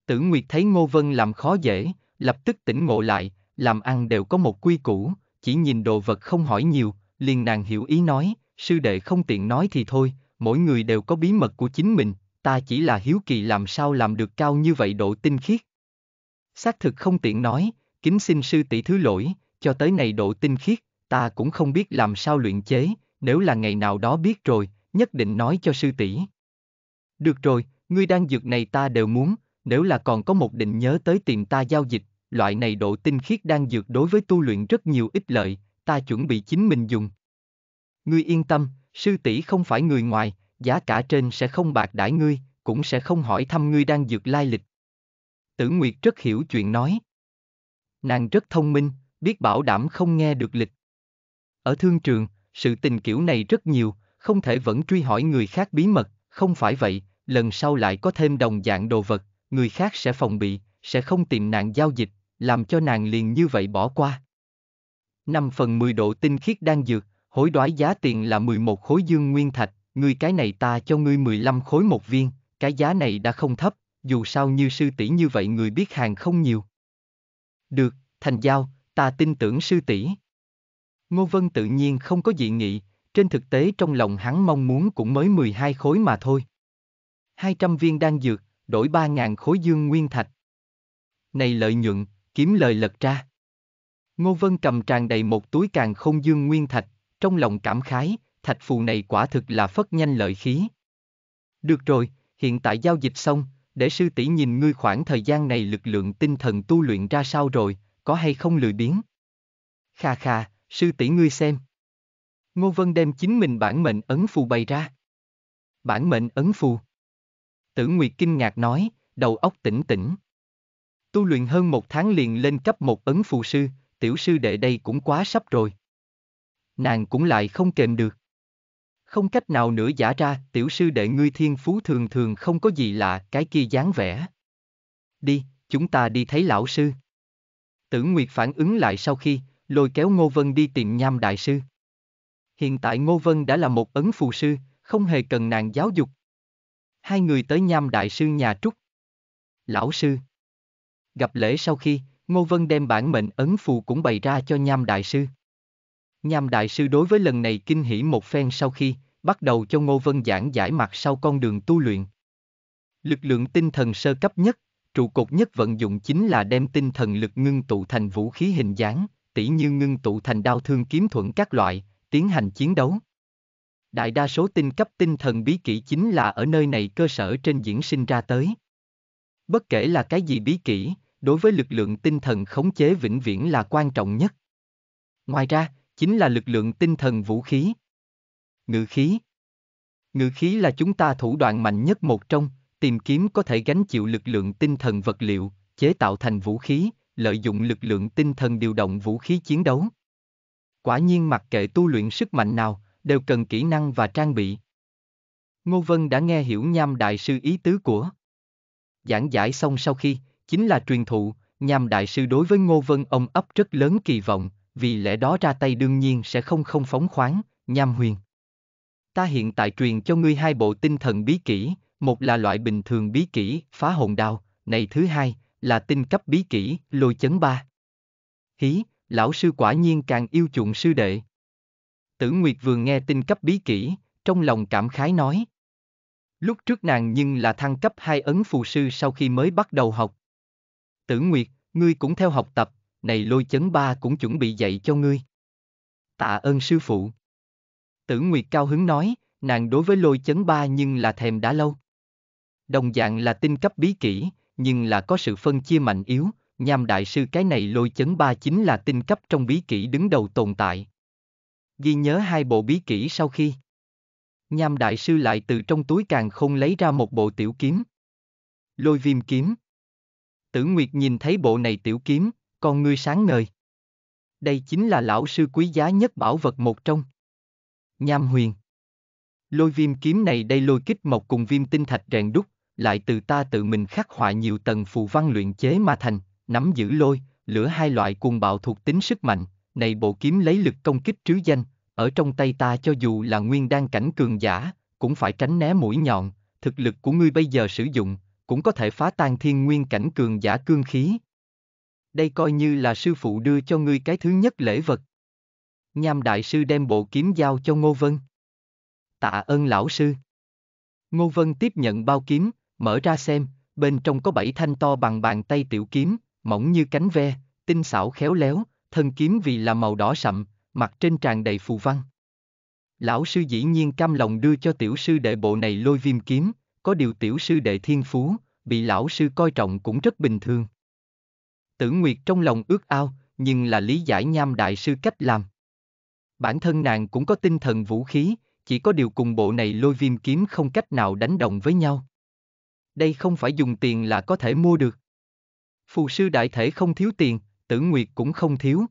Tử Nguyệt thấy Ngô Vân làm khó dễ, lập tức tỉnh ngộ lại, làm ăn đều có một quy củ, chỉ nhìn đồ vật không hỏi nhiều, liền nàng hiểu ý nói, sư đệ không tiện nói thì thôi, mỗi người đều có bí mật của chính mình, ta chỉ là hiếu kỳ làm sao làm được cao như vậy độ tinh khiết. Xác thực không tiện nói, kính xin sư tỷ thứ lỗi, cho tới này độ tinh khiết, ta cũng không biết làm sao luyện chế, nếu là ngày nào đó biết rồi, nhất định nói cho sư tỷ. Được rồi, ngươi đang dược này ta đều muốn, nếu là còn có một định nhớ tới tìm ta giao dịch, loại này độ tinh khiết đang dược đối với tu luyện rất nhiều ích lợi, ta chuẩn bị chính mình dùng. Ngươi yên tâm, sư tỷ không phải người ngoài, giá cả trên sẽ không bạc đãi ngươi, cũng sẽ không hỏi thăm ngươi đang dược lai lịch. Tử Nguyệt rất hiểu chuyện nói. Nàng rất thông minh, biết bảo đảm không nghe được lịch. Ở thương trường, sự tình kiểu này rất nhiều, không thể vẫn truy hỏi người khác bí mật, không phải vậy, lần sau lại có thêm đồng dạng đồ vật, người khác sẽ phòng bị, sẽ không tìm nạn giao dịch, làm cho nàng liền như vậy bỏ qua. 5 phần 10 độ tinh khiết đang dược, hối đoái giá tiền là 11 khối dương nguyên thạch, người cái này ta cho ngươi 15 khối một viên, cái giá này đã không thấp, dù sao như sư tỷ như vậy người biết hàng không nhiều. Được, thành giao, ta tin tưởng sư tỷ. Ngô Vân tự nhiên không có dị nghị, trên thực tế trong lòng hắn mong muốn cũng mới 12 khối mà thôi. 200 viên đan dược, đổi 3.000 khối dương nguyên thạch. Này lợi nhuận, kiếm lời lật ra. Ngô Vân cầm tràn đầy một túi càng không dương nguyên thạch, trong lòng cảm khái, thạch phù này quả thực là phất nhanh lợi khí. Được rồi, hiện tại giao dịch xong, để sư tỷ nhìn ngươi khoảng thời gian này lực lượng tinh thần tu luyện ra sao rồi, có hay không lười biến? Kha kha, sư tỷ ngươi xem. Ngô Vân đem chính mình bản mệnh ấn phù bày ra. Bản mệnh ấn phù. Tử Nguyệt kinh ngạc nói, đầu óc tỉnh tỉnh. Tu luyện hơn một tháng liền lên cấp một ấn phù sư, tiểu sư đệ đây cũng quá sắp rồi. Nàng cũng lại không kềm được. Không cách nào nữa giả ra, tiểu sư đệ ngươi thiên phú thường thường không có gì lạ, cái kia dáng vẻ. Đi, chúng ta đi thấy lão sư. Tử Nguyệt phản ứng lại sau khi, lôi kéo Ngô Vân đi tìm nham đại sư. Hiện tại Ngô Vân đã là một ấn phù sư, không hề cần nàng giáo dục, hai người tới nham đại sư nhà Trúc. Lão sư Gặp lễ sau khi, Ngô Vân đem bản mệnh ấn phù cũng bày ra cho nham đại sư. Nham đại sư đối với lần này kinh hỉ một phen sau khi, bắt đầu cho Ngô Vân giảng giải mặt sau con đường tu luyện. Lực lượng tinh thần sơ cấp nhất, trụ cột nhất vận dụng chính là đem tinh thần lực ngưng tụ thành vũ khí hình dáng, tỉ như ngưng tụ thành đao thương kiếm thuận các loại, tiến hành chiến đấu đại đa số tin cấp tinh thần bí kỷ chính là ở nơi này cơ sở trên diễn sinh ra tới. Bất kể là cái gì bí kỷ, đối với lực lượng tinh thần khống chế vĩnh viễn là quan trọng nhất. Ngoài ra, chính là lực lượng tinh thần vũ khí. Ngự khí Ngự khí là chúng ta thủ đoạn mạnh nhất một trong, tìm kiếm có thể gánh chịu lực lượng tinh thần vật liệu, chế tạo thành vũ khí, lợi dụng lực lượng tinh thần điều động vũ khí chiến đấu. Quả nhiên mặc kệ tu luyện sức mạnh nào, đều cần kỹ năng và trang bị. Ngô Vân đã nghe hiểu nham đại sư ý tứ của. Giảng giải xong sau khi, chính là truyền thụ, nham đại sư đối với Ngô Vân ông ấp rất lớn kỳ vọng, vì lẽ đó ra tay đương nhiên sẽ không không phóng khoáng, nham huyền. Ta hiện tại truyền cho ngươi hai bộ tinh thần bí kỹ, một là loại bình thường bí kỹ, phá hồn đao, này thứ hai, là tinh cấp bí kỹ, lôi chấn ba. Hí, lão sư quả nhiên càng yêu chuộng sư đệ. Tử Nguyệt vừa nghe tin cấp bí kỹ, trong lòng cảm khái nói. Lúc trước nàng nhưng là thăng cấp hai ấn phù sư sau khi mới bắt đầu học. Tử Nguyệt, ngươi cũng theo học tập, này lôi chấn ba cũng chuẩn bị dạy cho ngươi. Tạ ơn sư phụ. Tử Nguyệt cao hứng nói, nàng đối với lôi chấn ba nhưng là thèm đã lâu. Đồng dạng là tin cấp bí kỹ, nhưng là có sự phân chia mạnh yếu, nham đại sư cái này lôi chấn ba chính là tin cấp trong bí kỹ đứng đầu tồn tại, ghi nhớ hai bộ bí kỹ sau khi. Nham đại sư lại từ trong túi càng không lấy ra một bộ tiểu kiếm. Lôi viêm kiếm. Tử Nguyệt nhìn thấy bộ này tiểu kiếm, con ngươi sáng ngời. Đây chính là lão sư quý giá nhất bảo vật một trong. Nham huyền. Lôi viêm kiếm này đây lôi kích mộc cùng viêm tinh thạch rèn đúc, lại từ ta tự mình khắc họa nhiều tầng phù văn luyện chế mà thành, nắm giữ lôi, lửa hai loại cuồng bạo thuộc tính sức mạnh, này bộ kiếm lấy lực công kích trứ danh, ở trong tay ta cho dù là nguyên đan cảnh cường giả, cũng phải tránh né mũi nhọn, thực lực của ngươi bây giờ sử dụng, cũng có thể phá tan thiên nguyên cảnh cường giả cương khí. Đây coi như là sư phụ đưa cho ngươi cái thứ nhất lễ vật. Nham đại sư đem bộ kiếm giao cho Ngô Vân. Tạ ơn lão sư. Ngô Vân tiếp nhận bao kiếm, mở ra xem, bên trong có bảy thanh to bằng bàn tay tiểu kiếm, mỏng như cánh ve, tinh xảo khéo léo, thân kiếm vì là màu đỏ sậm, mặt trên tràn đầy phù văn. Lão sư dĩ nhiên cam lòng đưa cho tiểu sư đệ bộ này lôi viêm kiếm, có điều tiểu sư đệ thiên phú, bị lão sư coi trọng cũng rất bình thường. Tử Nguyệt trong lòng ước ao, nhưng là lý giải nham đại sư cách làm. Bản thân nàng cũng có tinh thần vũ khí, chỉ có điều cùng bộ này lôi viêm kiếm không cách nào đánh đồng với nhau. Đây không phải dùng tiền là có thể mua được. Phù sư đại thể không thiếu tiền, tử nguyệt cũng không thiếu,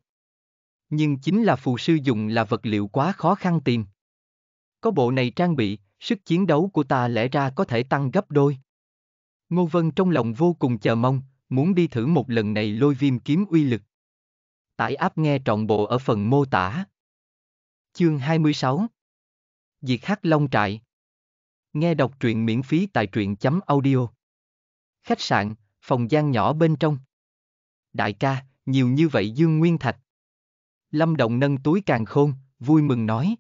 nhưng chính là phù sư dùng là vật liệu quá khó khăn tìm. Có bộ này trang bị, sức chiến đấu của ta lẽ ra có thể tăng gấp đôi. Ngô Vân trong lòng vô cùng chờ mong, muốn đi thử một lần này lôi viêm kiếm uy lực. Tải áp nghe trọn bộ ở phần mô tả. Chương 26 Diệt Hắc Long Trại Nghe đọc truyện miễn phí tại truyện.audio chấm Khách sạn, phòng gian nhỏ bên trong Đại ca, nhiều như vậy Dương Nguyên Thạch Lâm Động nâng túi càng khôn, vui mừng nói.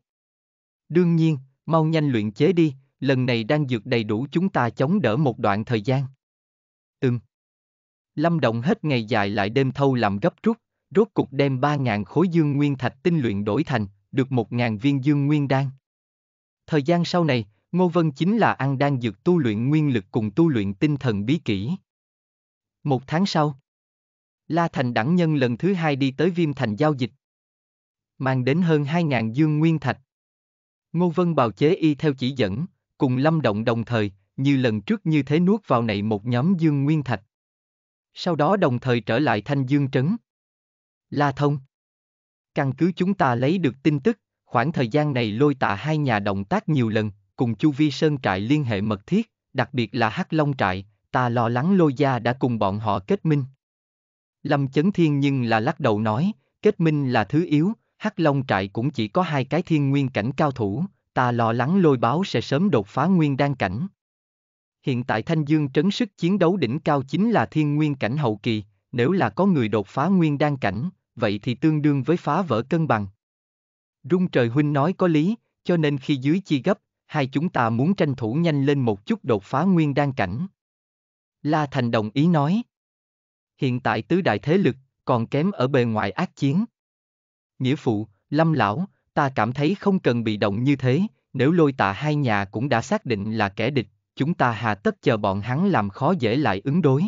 Đương nhiên, mau nhanh luyện chế đi, lần này đang dược đầy đủ chúng ta chống đỡ một đoạn thời gian. Ừm. Lâm Động hết ngày dài lại đêm thâu làm gấp rút, rốt cục đem 3.000 khối dương nguyên thạch tinh luyện đổi thành, được 1.000 viên dương nguyên đan. Thời gian sau này, Ngô Vân chính là ăn đan dược tu luyện nguyên lực cùng tu luyện tinh thần bí kỹ. Một tháng sau, La Thành đẳng nhân lần thứ hai đi tới Viêm Thành giao dịch mang đến hơn 2.000 dương nguyên thạch. Ngô Vân bào chế y theo chỉ dẫn, cùng Lâm Động đồng thời, như lần trước như thế nuốt vào này một nhóm dương nguyên thạch. Sau đó đồng thời trở lại thanh dương trấn. La Thông Căn cứ chúng ta lấy được tin tức, khoảng thời gian này lôi tạ hai nhà động tác nhiều lần, cùng Chu Vi Sơn Trại liên hệ mật thiết, đặc biệt là Hắc Long Trại, ta lo lắng lôi gia đã cùng bọn họ kết minh. Lâm Chấn Thiên nhưng là lắc đầu nói, kết minh là thứ yếu, Hắc Long trại cũng chỉ có hai cái thiên nguyên cảnh cao thủ, ta lo lắng lôi báo sẽ sớm đột phá nguyên đan cảnh. Hiện tại Thanh Dương trấn sức chiến đấu đỉnh cao chính là thiên nguyên cảnh hậu kỳ, nếu là có người đột phá nguyên đan cảnh, vậy thì tương đương với phá vỡ cân bằng. Rung trời huynh nói có lý, cho nên khi dưới chi gấp, hai chúng ta muốn tranh thủ nhanh lên một chút đột phá nguyên đan cảnh. La Thành đồng ý nói. Hiện tại tứ đại thế lực, còn kém ở bề ngoài ác chiến nghĩa phụ, lâm lão, ta cảm thấy không cần bị động như thế, nếu lôi tạ hai nhà cũng đã xác định là kẻ địch, chúng ta hà tất chờ bọn hắn làm khó dễ lại ứng đối.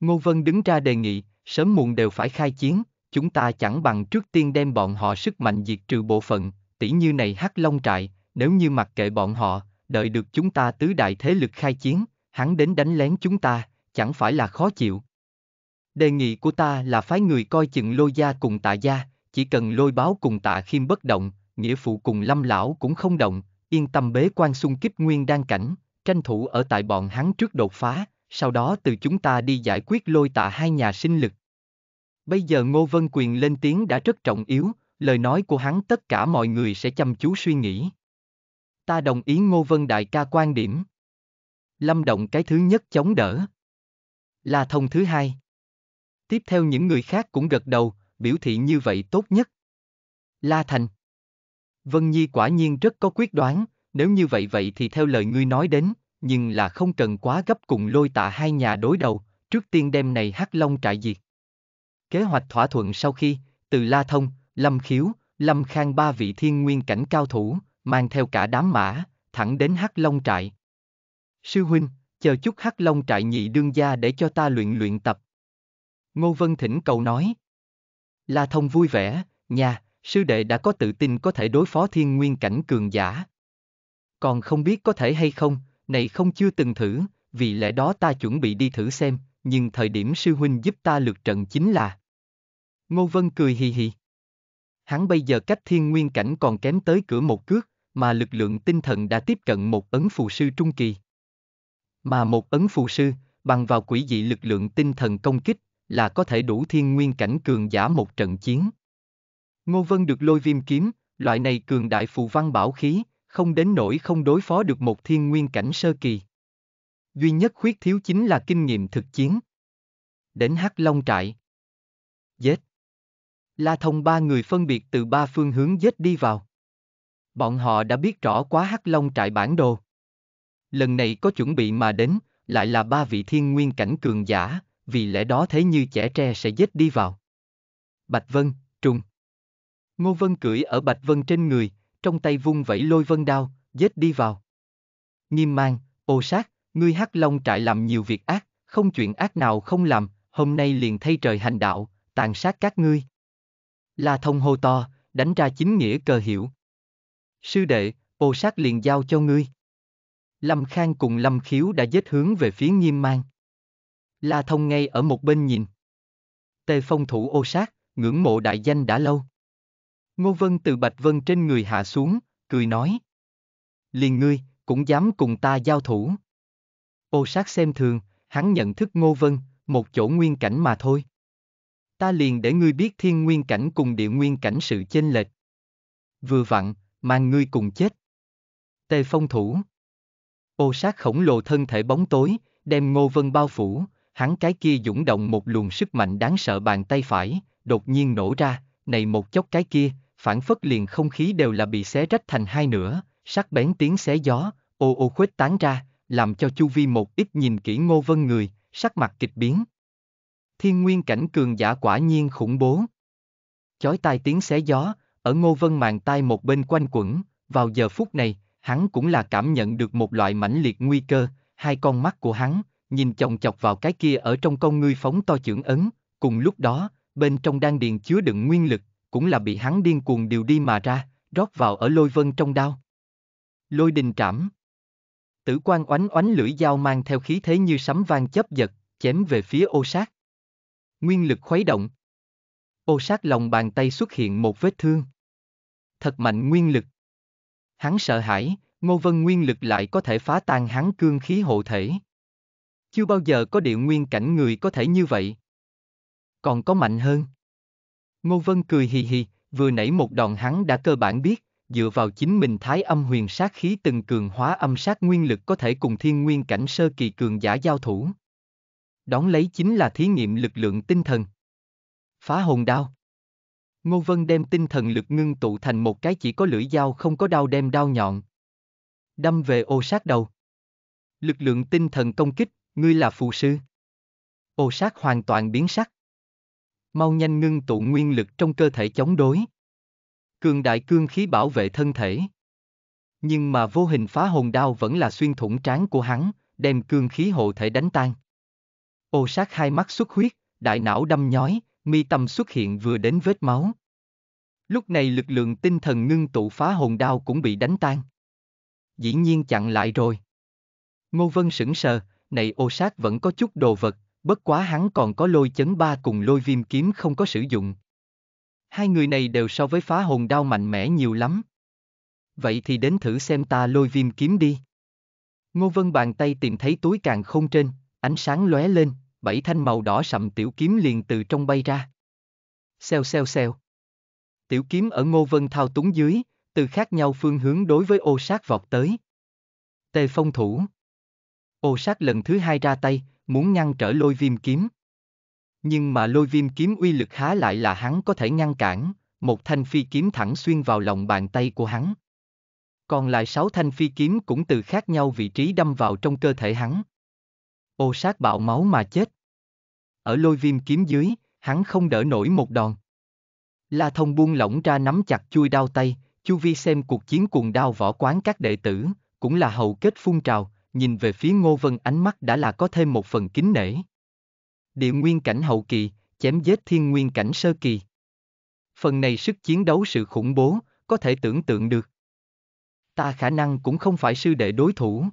Ngô Vân đứng ra đề nghị, sớm muộn đều phải khai chiến, chúng ta chẳng bằng trước tiên đem bọn họ sức mạnh diệt trừ bộ phận, tỷ như này hắc long trại, nếu như mặc kệ bọn họ, đợi được chúng ta tứ đại thế lực khai chiến, hắn đến đánh lén chúng ta, chẳng phải là khó chịu. Đề nghị của ta là phái người coi chừng lôi gia cùng tạ gia, chỉ cần lôi báo cùng tạ khiêm bất động, nghĩa phụ cùng lâm lão cũng không động, yên tâm bế quan xung kích nguyên đan cảnh, tranh thủ ở tại bọn hắn trước đột phá, sau đó từ chúng ta đi giải quyết lôi tạ hai nhà sinh lực. Bây giờ Ngô Vân Quyền lên tiếng đã rất trọng yếu, lời nói của hắn tất cả mọi người sẽ chăm chú suy nghĩ. Ta đồng ý Ngô Vân Đại ca quan điểm. Lâm Động cái thứ nhất chống đỡ. là Thông thứ hai. Tiếp theo những người khác cũng gật đầu, biểu thị như vậy tốt nhất. La Thành Vân Nhi quả nhiên rất có quyết đoán, nếu như vậy vậy thì theo lời ngươi nói đến, nhưng là không cần quá gấp cùng lôi tạ hai nhà đối đầu, trước tiên đêm này hắc long trại diệt. Kế hoạch thỏa thuận sau khi, từ La Thông, Lâm Khiếu, Lâm Khang ba vị thiên nguyên cảnh cao thủ, mang theo cả đám mã, thẳng đến hắc long trại. Sư huynh, chờ chút hắc long trại nhị đương gia để cho ta luyện luyện tập. Ngô Vân Thỉnh cầu nói. La Thông vui vẻ, nhà, sư đệ đã có tự tin có thể đối phó thiên nguyên cảnh cường giả. Còn không biết có thể hay không, này không chưa từng thử, vì lẽ đó ta chuẩn bị đi thử xem, nhưng thời điểm sư huynh giúp ta lượt trận chính là. Ngô Vân cười hì hì. Hắn bây giờ cách thiên nguyên cảnh còn kém tới cửa một cước, mà lực lượng tinh thần đã tiếp cận một ấn phù sư trung kỳ. Mà một ấn phù sư, bằng vào quỷ dị lực lượng tinh thần công kích, là có thể đủ thiên nguyên cảnh cường giả một trận chiến. Ngô Vân được lôi viêm kiếm, loại này cường đại phù văn bảo khí, không đến nỗi không đối phó được một thiên nguyên cảnh sơ kỳ. Duy nhất khuyết thiếu chính là kinh nghiệm thực chiến. Đến Hắc Long trại. Giết. La Thông ba người phân biệt từ ba phương hướng giết đi vào. Bọn họ đã biết rõ quá Hắc Long trại bản đồ. Lần này có chuẩn bị mà đến, lại là ba vị thiên nguyên cảnh cường giả, vì lẽ đó thế như trẻ tre sẽ dết đi vào. Bạch Vân, trùng. Ngô Vân cưỡi ở Bạch Vân trên người, trong tay vung vẩy lôi vân đao, dết đi vào. Nghiêm mang, ô sát, ngươi hắc long trại làm nhiều việc ác, không chuyện ác nào không làm, hôm nay liền thay trời hành đạo, tàn sát các ngươi. La thông hô to, đánh ra chính nghĩa cờ hiểu. Sư đệ, ô sát liền giao cho ngươi. Lâm Khang cùng Lâm Khiếu đã dết hướng về phía nghiêm mang. La Thông ngay ở một bên nhìn. Tề phong thủ ô sát, ngưỡng mộ đại danh đã lâu. Ngô Vân từ Bạch Vân trên người hạ xuống, cười nói. Liền ngươi, cũng dám cùng ta giao thủ. Ô sát xem thường, hắn nhận thức Ngô Vân, một chỗ nguyên cảnh mà thôi. Ta liền để ngươi biết thiên nguyên cảnh cùng địa nguyên cảnh sự chênh lệch. Vừa vặn, mang ngươi cùng chết. Tề phong thủ. Ô sát khổng lồ thân thể bóng tối, đem Ngô Vân bao phủ, hắn cái kia dũng động một luồng sức mạnh đáng sợ bàn tay phải, đột nhiên nổ ra, này một chốc cái kia, phản phất liền không khí đều là bị xé rách thành hai nửa, sắc bén tiếng xé gió, ô ô khuếch tán ra, làm cho chu vi một ít nhìn kỹ ngô vân người, sắc mặt kịch biến. Thiên nguyên cảnh cường giả quả nhiên khủng bố. Chói tai tiếng xé gió, ở ngô vân màn tai một bên quanh quẩn, vào giờ phút này, hắn cũng là cảm nhận được một loại mãnh liệt nguy cơ, hai con mắt của hắn, nhìn chồng chọc vào cái kia ở trong con ngươi phóng to chưởng ấn, cùng lúc đó, bên trong đan điền chứa đựng nguyên lực, cũng là bị hắn điên cuồng điều đi mà ra, rót vào ở lôi vân trong đao. Lôi đình trảm. Tử quan oánh oánh lưỡi dao mang theo khí thế như sấm vang chấp giật, chém về phía ô sát. Nguyên lực khuấy động. Ô sát lòng bàn tay xuất hiện một vết thương. Thật mạnh nguyên lực. Hắn sợ hãi, Ngô Vân nguyên lực lại có thể phá tan hắn cương khí hộ thể chưa bao giờ có địa nguyên cảnh người có thể như vậy. Còn có mạnh hơn. Ngô Vân cười hì hì, vừa nãy một đòn hắn đã cơ bản biết, dựa vào chính mình thái âm huyền sát khí từng cường hóa âm sát nguyên lực có thể cùng thiên nguyên cảnh sơ kỳ cường giả giao thủ. Đón lấy chính là thí nghiệm lực lượng tinh thần. Phá hồn đao. Ngô Vân đem tinh thần lực ngưng tụ thành một cái chỉ có lưỡi dao không có đao đem đao nhọn. Đâm về ô sát đầu. Lực lượng tinh thần công kích, Ngươi là phù sư. Ô sát hoàn toàn biến sắc. Mau nhanh ngưng tụ nguyên lực trong cơ thể chống đối. Cường đại cương khí bảo vệ thân thể. Nhưng mà vô hình phá hồn đao vẫn là xuyên thủng trán của hắn, đem cương khí hộ thể đánh tan. Ô sát hai mắt xuất huyết, đại não đâm nhói, mi tâm xuất hiện vừa đến vết máu. Lúc này lực lượng tinh thần ngưng tụ phá hồn đao cũng bị đánh tan. Dĩ nhiên chặn lại rồi. Ngô Vân sững sờ, này ô sát vẫn có chút đồ vật, bất quá hắn còn có lôi chấn ba cùng lôi viêm kiếm không có sử dụng. Hai người này đều so với phá hồn đao mạnh mẽ nhiều lắm. Vậy thì đến thử xem ta lôi viêm kiếm đi. Ngô Vân bàn tay tìm thấy túi càng không trên, ánh sáng lóe lên, bảy thanh màu đỏ sậm tiểu kiếm liền từ trong bay ra. Xeo xeo xeo. Tiểu kiếm ở Ngô Vân thao túng dưới, từ khác nhau phương hướng đối với ô sát vọt tới. Tề phong thủ. Ô sát lần thứ hai ra tay, muốn ngăn trở lôi viêm kiếm. Nhưng mà lôi viêm kiếm uy lực há lại là hắn có thể ngăn cản, một thanh phi kiếm thẳng xuyên vào lòng bàn tay của hắn. Còn lại sáu thanh phi kiếm cũng từ khác nhau vị trí đâm vào trong cơ thể hắn. Ô sát bạo máu mà chết. Ở lôi viêm kiếm dưới, hắn không đỡ nổi một đòn. La thông buông lỏng ra nắm chặt chui đao tay, chu vi xem cuộc chiến cuồng đao võ quán các đệ tử, cũng là hầu kết phun trào, nhìn về phía Ngô Vân ánh mắt đã là có thêm một phần kính nể. Địa nguyên cảnh hậu kỳ, chém giết thiên nguyên cảnh sơ kỳ. Phần này sức chiến đấu sự khủng bố, có thể tưởng tượng được. Ta khả năng cũng không phải sư đệ đối thủ.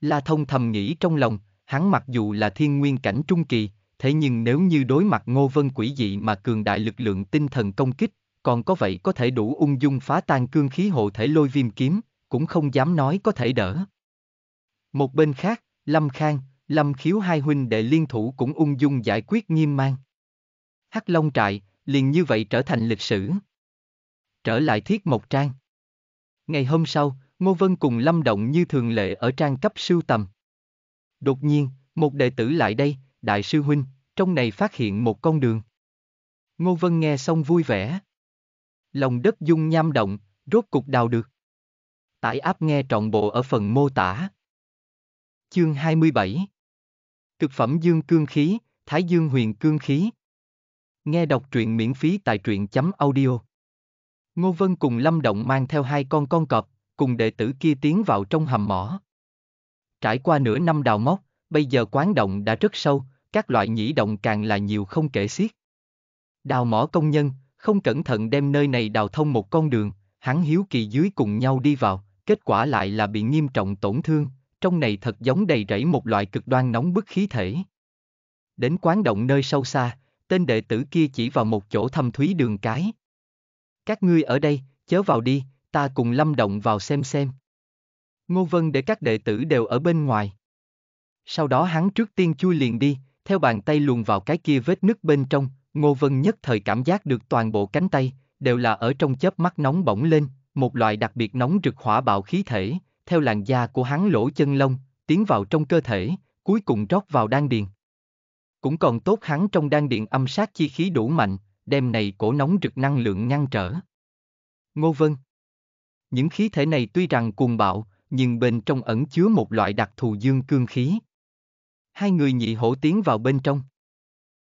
La Thông thầm nghĩ trong lòng, hắn mặc dù là thiên nguyên cảnh trung kỳ, thế nhưng nếu như đối mặt Ngô Vân quỷ dị mà cường đại lực lượng tinh thần công kích, còn có vậy có thể đủ ung dung phá tan cương khí hộ thể lôi viêm kiếm, cũng không dám nói có thể đỡ. Một bên khác, Lâm Khang, Lâm Khiếu hai huynh đệ liên thủ cũng ung dung giải quyết nghiêm mang. Hắc Long trại, liền như vậy trở thành lịch sử. Trở lại thiết một trang. Ngày hôm sau, Ngô Vân cùng Lâm Động như thường lệ ở trang cấp sưu tầm. Đột nhiên, một đệ tử lại đây, đại sư huynh, trong này phát hiện một con đường. Ngô Vân nghe xong vui vẻ. Lòng đất dung nham động, rốt cục đào được. Tải áp nghe trọn bộ ở phần mô tả. Chương 27 Cực phẩm dương cương khí, Thái Dương huyền cương khí. Nghe đọc truyện miễn phí tại truyện chấm audio. Ngô Vân cùng Lâm Động mang theo hai con con cọp, cùng đệ tử kia tiến vào trong hầm mỏ. Trải qua nửa năm đào móc, bây giờ quán động đã rất sâu, các loại nhĩ động càng là nhiều không kể xiết. Đào mỏ công nhân, không cẩn thận đem nơi này đào thông một con đường, hắn hiếu kỳ dưới cùng nhau đi vào, kết quả lại là bị nghiêm trọng tổn thương, trong này thật giống đầy rẫy một loại cực đoan nóng bức khí thể. Đến quán động nơi sâu xa, tên đệ tử kia chỉ vào một chỗ thâm thúy đường cái. Các ngươi ở đây, chớ vào đi, ta cùng lâm động vào xem xem. Ngô Vân để các đệ tử đều ở bên ngoài. Sau đó hắn trước tiên chui liền đi, theo bàn tay luồn vào cái kia vết nứt bên trong, Ngô Vân nhất thời cảm giác được toàn bộ cánh tay, đều là ở trong chớp mắt nóng bỏng lên, một loại đặc biệt nóng rực hỏa bạo khí thể, theo làn da của hắn lỗ chân lông, tiến vào trong cơ thể, cuối cùng rót vào đan điền. Cũng còn tốt hắn trong đan điện âm sát chi khí đủ mạnh, đem này cổ nóng rực năng lượng ngăn trở. Ngô Vân Những khí thể này tuy rằng cuồng bạo, nhưng bên trong ẩn chứa một loại đặc thù dương cương khí. Hai người nhị hổ tiến vào bên trong.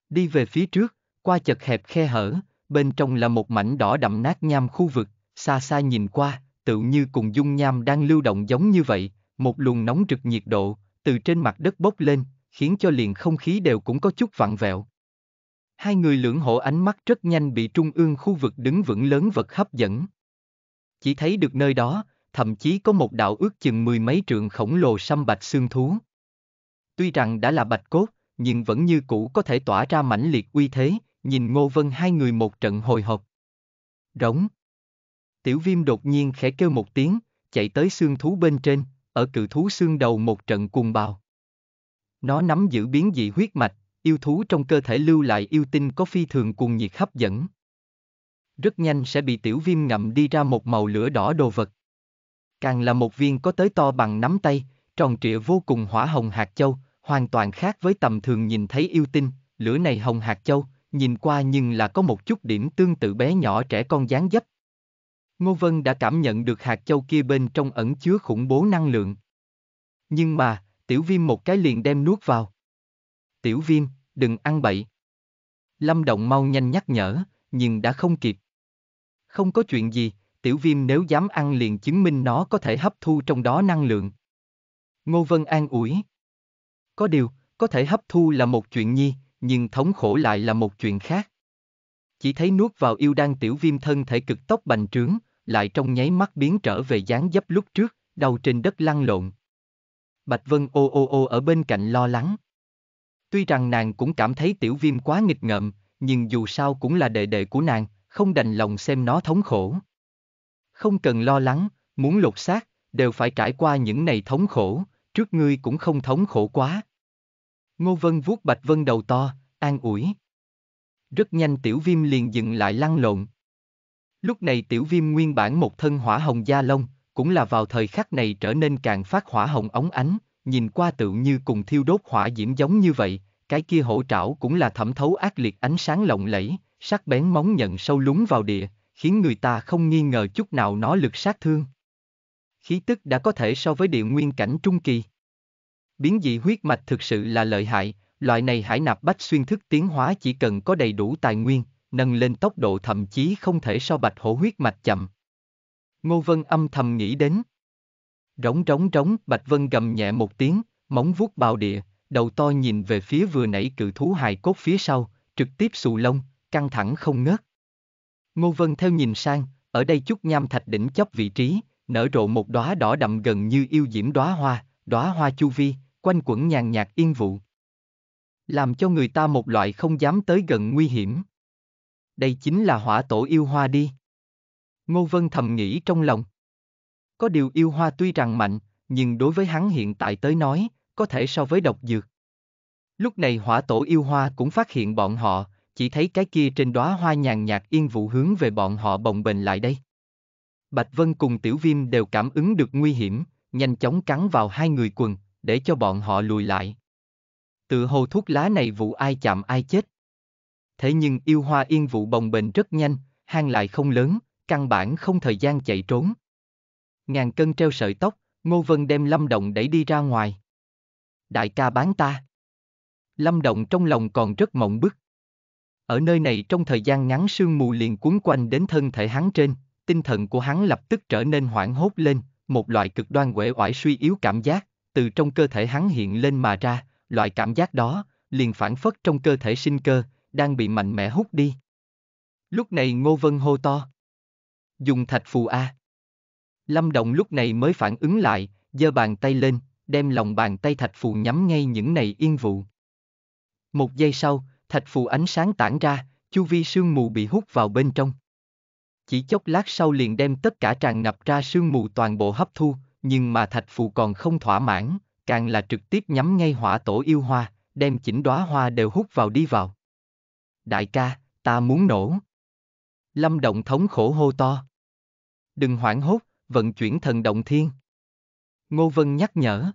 Đi về phía trước, qua chật hẹp khe hở, bên trong là một mảnh đỏ đậm nát nham khu vực, xa xa nhìn qua, tựu như cùng dung nham đang lưu động giống như vậy, một luồng nóng rực nhiệt độ, từ trên mặt đất bốc lên, khiến cho liền không khí đều cũng có chút vặn vẹo. Hai người lưỡng hộ ánh mắt rất nhanh bị trung ương khu vực đứng vững lớn vật hấp dẫn. Chỉ thấy được nơi đó, thậm chí có một đạo ước chừng mười mấy trượng khổng lồ xăm bạch xương thú. Tuy rằng đã là bạch cốt, nhưng vẫn như cũ có thể tỏa ra mãnh liệt uy thế, nhìn Ngô Vân hai người một trận hồi hộp. Rống. Tiểu viêm đột nhiên khẽ kêu một tiếng, chạy tới xương thú bên trên, ở cự thú xương đầu một trận cuồng bào. Nó nắm giữ biến dị huyết mạch, yêu thú trong cơ thể lưu lại yêu tinh có phi thường cuồng nhiệt hấp dẫn. Rất nhanh sẽ bị tiểu viêm ngậm đi ra một màu lửa đỏ đồ vật. Càng là một viên có tới to bằng nắm tay, tròn trịa vô cùng hỏa hồng hạt châu, hoàn toàn khác với tầm thường nhìn thấy yêu tinh, lửa này hồng hạt châu, nhìn qua nhưng là có một chút điểm tương tự bé nhỏ trẻ con dáng dấp, Ngô Vân đã cảm nhận được hạt châu kia bên trong ẩn chứa khủng bố năng lượng. Nhưng mà, tiểu viêm một cái liền đem nuốt vào. Tiểu viêm, đừng ăn bậy. Lâm Động mau nhanh nhắc nhở, nhưng đã không kịp. Không có chuyện gì, tiểu viêm nếu dám ăn liền chứng minh nó có thể hấp thu trong đó năng lượng. Ngô Vân an ủi. Có điều, có thể hấp thu là một chuyện nhi, nhưng thống khổ lại là một chuyện khác chỉ thấy nuốt vào yêu đan tiểu viêm thân thể cực tốc bành trướng, lại trong nháy mắt biến trở về dáng dấp lúc trước, đầu trên đất lăn lộn. Bạch Vân ô ô ô ở bên cạnh lo lắng. Tuy rằng nàng cũng cảm thấy tiểu viêm quá nghịch ngợm, nhưng dù sao cũng là đệ đệ của nàng, không đành lòng xem nó thống khổ. Không cần lo lắng, muốn lột xác, đều phải trải qua những này thống khổ, trước ngươi cũng không thống khổ quá. Ngô Vân vuốt Bạch Vân đầu to, an ủi. Rất nhanh tiểu viêm liền dừng lại lăn lộn. Lúc này tiểu viêm nguyên bản một thân hỏa hồng da lông, cũng là vào thời khắc này trở nên càng phát hỏa hồng ống ánh, nhìn qua tự như cùng thiêu đốt hỏa diễm giống như vậy, cái kia hổ trảo cũng là thẩm thấu ác liệt ánh sáng lộng lẫy, sắc bén móng nhận sâu lúng vào địa, khiến người ta không nghi ngờ chút nào nó lực sát thương. Khí tức đã có thể so với địa nguyên cảnh trung kỳ. Biến dị huyết mạch thực sự là lợi hại, Loại này hải nạp bách xuyên thức tiến hóa chỉ cần có đầy đủ tài nguyên, nâng lên tốc độ thậm chí không thể so bạch hổ huyết mạch chậm. Ngô Vân âm thầm nghĩ đến. Rống rống rống, Bạch Vân gầm nhẹ một tiếng, móng vuốt bào địa, đầu to nhìn về phía vừa nãy cự thú hài cốt phía sau, trực tiếp xù lông, căng thẳng không ngớt. Ngô Vân theo nhìn sang, ở đây chút nham thạch đỉnh chóp vị trí, nở rộ một đóa đỏ đậm gần như yêu diễm đóa hoa, đóa hoa chu vi, quanh quẩn nhàn nhạt yên vụ làm cho người ta một loại không dám tới gần nguy hiểm. Đây chính là hỏa tổ yêu hoa đi. Ngô Vân thầm nghĩ trong lòng. Có điều yêu hoa tuy rằng mạnh, nhưng đối với hắn hiện tại tới nói, có thể so với độc dược. Lúc này hỏa tổ yêu hoa cũng phát hiện bọn họ, chỉ thấy cái kia trên đóa hoa nhàn nhạt yên vụ hướng về bọn họ bồng bềnh lại đây. Bạch Vân cùng Tiểu Viêm đều cảm ứng được nguy hiểm, nhanh chóng cắn vào hai người quần, để cho bọn họ lùi lại. Tự hồ thuốc lá này vụ ai chạm ai chết. Thế nhưng yêu hoa yên vụ bồng bềnh rất nhanh, hang lại không lớn, căn bản không thời gian chạy trốn. Ngàn cân treo sợi tóc, Ngô Vân đem Lâm Động đẩy đi ra ngoài. Đại ca bán ta. Lâm Động trong lòng còn rất mộng bức. Ở nơi này trong thời gian ngắn sương mù liền cuốn quanh đến thân thể hắn trên, tinh thần của hắn lập tức trở nên hoảng hốt lên, một loại cực đoan quể oải suy yếu cảm giác, từ trong cơ thể hắn hiện lên mà ra, loại cảm giác đó, liền phản phất trong cơ thể sinh cơ, đang bị mạnh mẽ hút đi. Lúc này Ngô Vân hô to. Dùng thạch phù A. Lâm Động lúc này mới phản ứng lại, giơ bàn tay lên, đem lòng bàn tay thạch phù nhắm ngay những này yên vụ. Một giây sau, thạch phù ánh sáng tản ra, chu vi sương mù bị hút vào bên trong. Chỉ chốc lát sau liền đem tất cả tràn ngập ra sương mù toàn bộ hấp thu, nhưng mà thạch phù còn không thỏa mãn, càng là trực tiếp nhắm ngay hỏa tổ yêu hoa, đem chỉnh đóa hoa đều hút vào đi vào. Đại ca, ta muốn nổ. Lâm Động thống khổ hô to. Đừng hoảng hốt, vận chuyển thần động thiên. Ngô Vân nhắc nhở.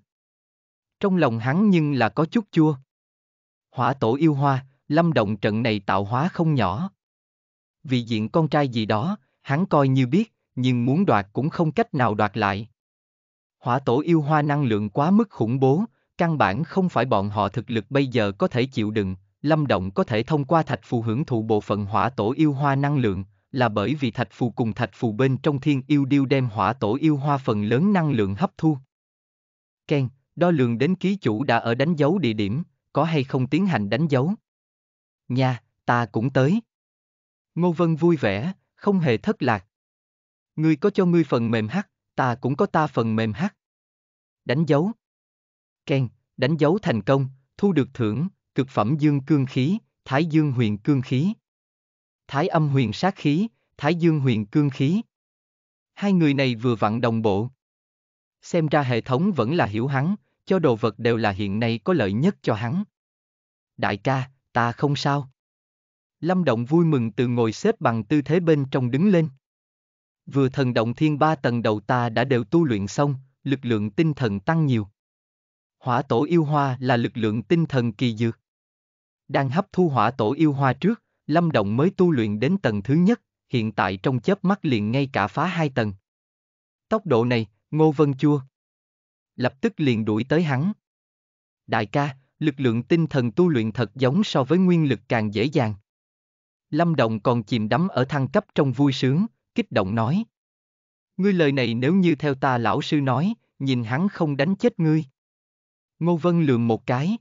Trong lòng hắn nhưng là có chút chua. Hỏa tổ yêu hoa, Lâm Động trận này tạo hóa không nhỏ. Vì diện con trai gì đó, hắn coi như biết, nhưng muốn đoạt cũng không cách nào đoạt lại. Hỏa tổ yêu hoa năng lượng quá mức khủng bố, căn bản không phải bọn họ thực lực bây giờ có thể chịu đựng, Lâm Động có thể thông qua thạch phù hưởng thụ bộ phận hỏa tổ yêu hoa năng lượng, là bởi vì thạch phù cùng thạch phù bên trong thiên yêu điêu đem hỏa tổ yêu hoa phần lớn năng lượng hấp thu. Ken, đo lường đến ký chủ đã ở đánh dấu địa điểm, có hay không tiến hành đánh dấu? Nha, ta cũng tới. Ngô Vân vui vẻ, không hề thất lạc. Ngươi có cho ngươi phần mềm hắc, ta cũng có ta phần mềm hát. Đánh dấu. Ken, đánh dấu thành công, thu được thưởng, cực phẩm dương cương khí, thái dương huyền cương khí. Thái âm huyền sát khí, thái dương huyền cương khí. Hai người này vừa vặn đồng bộ. Xem ra hệ thống vẫn là hiểu hắn, cho đồ vật đều là hiện nay có lợi nhất cho hắn. Đại ca, ta không sao. Lâm Động vui mừng từ ngồi xếp bằng tư thế bên trong đứng lên vừa thần động thiên ba tầng đầu ta đã đều tu luyện xong, lực lượng tinh thần tăng nhiều. Hỏa tổ yêu hoa là lực lượng tinh thần kỳ dược. Đang hấp thu hỏa tổ yêu hoa trước, Lâm Động mới tu luyện đến tầng thứ nhất, hiện tại trong chớp mắt liền ngay cả phá hai tầng. Tốc độ này, Ngô Vân Chua. Lập tức liền đuổi tới hắn. Đại ca, lực lượng tinh thần tu luyện thật giống so với nguyên lực càng dễ dàng. Lâm Động còn chìm đắm ở thăng cấp trong vui sướng, kích động nói. Ngươi lời này nếu như theo ta lão sư nói, nhìn hắn không đánh chết ngươi. Ngô Vân lườm một cái.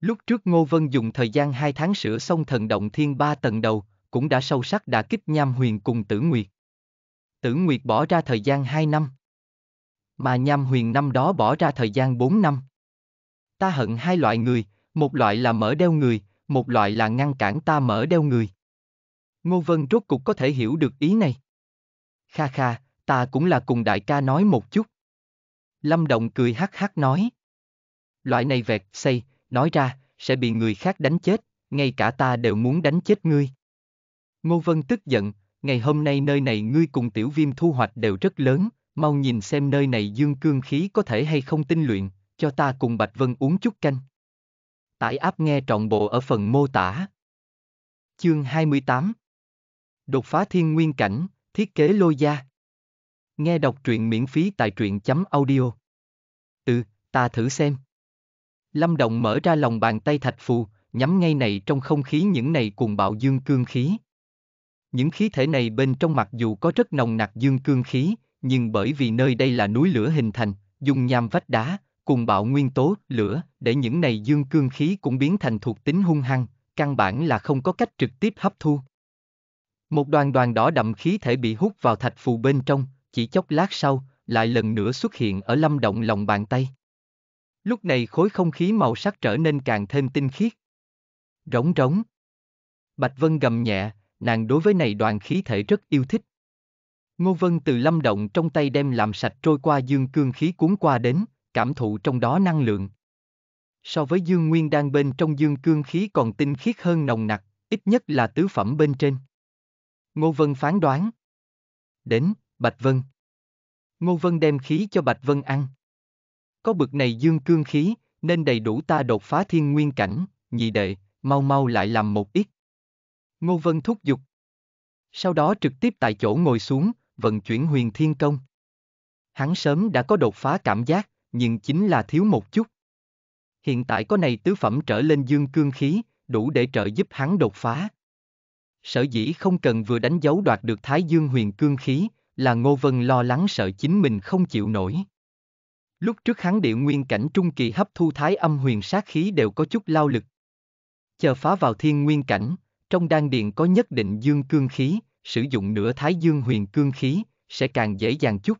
Lúc trước Ngô Vân dùng thời gian hai tháng sửa xong thần động thiên ba tầng đầu, cũng đã sâu sắc đã kích Nham Huyền cùng Tử Nguyệt. Tử Nguyệt bỏ ra thời gian hai năm. Mà Nham Huyền năm đó bỏ ra thời gian bốn năm. Ta hận hai loại người, một loại là mở đeo người, một loại là ngăn cản ta mở đeo người. Ngô Vân rốt cục có thể hiểu được ý này. Kha kha, ta cũng là cùng đại ca nói một chút. Lâm Động cười hắc hắc nói. Loại này vẹt xây, nói ra, sẽ bị người khác đánh chết, ngay cả ta đều muốn đánh chết ngươi. Ngô Vân tức giận, ngày hôm nay nơi này ngươi cùng tiểu viêm thu hoạch đều rất lớn, mau nhìn xem nơi này dương cương khí có thể hay không tinh luyện, cho ta cùng Bạch Vân uống chút canh. Tải áp nghe trọn bộ ở phần mô tả. Chương 28 Đột phá thiên nguyên cảnh, thiết kế lôi gia. Nghe đọc truyện miễn phí tại truyện chấm audio. Ừ, ta thử xem. Lâm Động mở ra lòng bàn tay thạch phù, nhắm ngay này trong không khí những này cùng bạo dương cương khí. Những khí thể này bên trong mặc dù có rất nồng nặc dương cương khí, nhưng bởi vì nơi đây là núi lửa hình thành, dùng nham vách đá, cùng bạo nguyên tố, lửa, để những này dương cương khí cũng biến thành thuộc tính hung hăng, căn bản là không có cách trực tiếp hấp thu. Một đoàn đoàn đỏ đậm khí thể bị hút vào thạch phù bên trong, chỉ chốc lát sau, lại lần nữa xuất hiện ở lâm động lòng bàn tay. Lúc này khối không khí màu sắc trở nên càng thêm tinh khiết. Rống rống. Bạch Vân gầm nhẹ, nàng đối với này đoàn khí thể rất yêu thích. Ngô Vân từ lâm động trong tay đem làm sạch trôi qua dương cương khí cuốn qua đến, cảm thụ trong đó năng lượng. So với dương nguyên đang bên trong dương cương khí còn tinh khiết hơn nồng nặc, ít nhất là tứ phẩm bên trên. Ngô Vân phán đoán. Đến, Bạch Vân. Ngô Vân đem khí cho Bạch Vân ăn. Có bực này dương cương khí, nên đầy đủ ta đột phá thiên nguyên cảnh, nhị đệ, mau mau lại làm một ít. Ngô Vân thúc giục. Sau đó trực tiếp tại chỗ ngồi xuống, vận chuyển huyền thiên công. Hắn sớm đã có đột phá cảm giác, nhưng chính là thiếu một chút. Hiện tại có này tứ phẩm trở lên dương cương khí, đủ để trợ giúp hắn đột phá. Sở dĩ không cần vừa đánh dấu đoạt được Thái Dương huyền cương khí, là Ngô Vân lo lắng sợ chính mình không chịu nổi. Lúc trước hắn địa nguyên cảnh trung kỳ hấp thu thái âm huyền sát khí đều có chút lao lực. Chờ phá vào thiên nguyên cảnh, trong đan điện có nhất định dương cương khí, sử dụng nửa thái dương huyền cương khí, sẽ càng dễ dàng chút.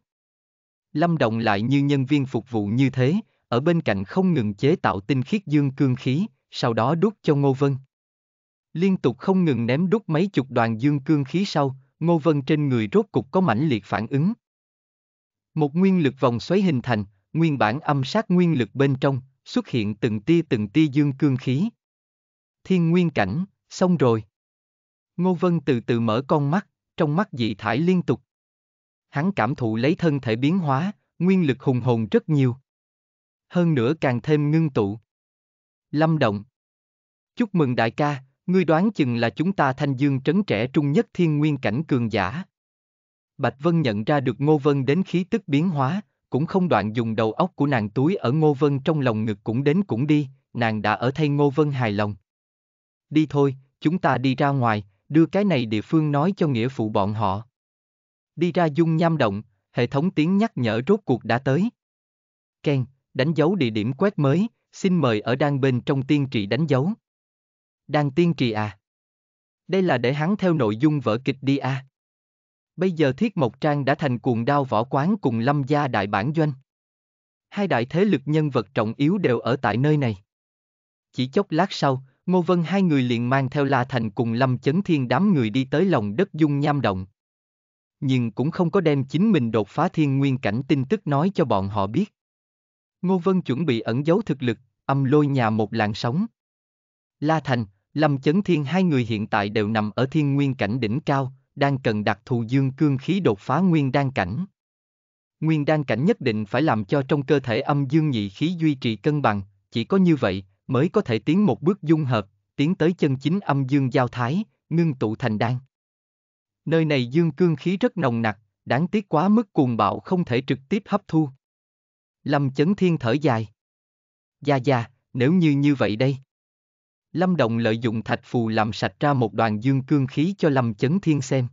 Lâm Động lại như nhân viên phục vụ như thế, ở bên cạnh không ngừng chế tạo tinh khiết dương cương khí, sau đó đút cho Ngô Vân. Liên tục không ngừng ném đút mấy chục đoàn dương cương khí sau, Ngô Vân trên người rốt cục có mãnh liệt phản ứng. Một nguyên lực vòng xoáy hình thành, nguyên bản âm sát nguyên lực bên trong, xuất hiện từng tia từng tia dương cương khí. Thiên nguyên cảnh, xong rồi. Ngô Vân từ từ mở con mắt, trong mắt dị thải liên tục. Hắn cảm thụ lấy thân thể biến hóa, nguyên lực hùng hồn rất nhiều. Hơn nữa càng thêm ngưng tụ. Lâm động. Chúc mừng đại ca, Ngươi đoán chừng là chúng ta thanh dương trấn trẻ trung nhất thiên nguyên cảnh cường giả. Bạch Vân nhận ra được Ngô Vân đến khí tức biến hóa, cũng không đoạn dùng đầu óc của nàng túi ở Ngô Vân trong lòng ngực cũng đến cũng đi, nàng đã ở thay Ngô Vân hài lòng. Đi thôi, chúng ta đi ra ngoài, đưa cái này địa phương nói cho nghĩa phụ bọn họ. Đi ra dung nham động, hệ thống tiếng nhắc nhở rốt cuộc đã tới. Ken, đánh dấu địa điểm quét mới, xin mời ở đang bên trong tiên trị đánh dấu. Đang tiên trì à? Đây là để hắn theo nội dung vở kịch đi à? Bây giờ Thiết Mộc Trang đã thành cuồng đao võ quán cùng lâm gia đại bản doanh. Hai đại thế lực nhân vật trọng yếu đều ở tại nơi này. Chỉ chốc lát sau, Ngô Vân hai người liền mang theo La Thành cùng Lâm Chấn Thiên đám người đi tới lòng đất dung nham động. Nhưng cũng không có đem chính mình đột phá thiên nguyên cảnh tin tức nói cho bọn họ biết. Ngô Vân chuẩn bị ẩn giấu thực lực, âm lôi nhà một làn sóng. La Thành, Lâm Chấn Thiên hai người hiện tại đều nằm ở thiên nguyên cảnh đỉnh cao, đang cần đặc thù dương cương khí đột phá nguyên đan cảnh. Nguyên đan cảnh nhất định phải làm cho trong cơ thể âm dương nhị khí duy trì cân bằng, chỉ có như vậy mới có thể tiến một bước dung hợp, tiến tới chân chính âm dương giao thái, ngưng tụ thành đan. Nơi này dương cương khí rất nồng nặc, đáng tiếc quá mức cuồng bạo không thể trực tiếp hấp thu. Lâm Chấn Thiên thở dài. Gia gia, nếu như như vậy đây. Lâm Đồng lợi dụng thạch phù làm sạch ra một đoàn dương cương khí cho Lâm Chấn Thiên xem.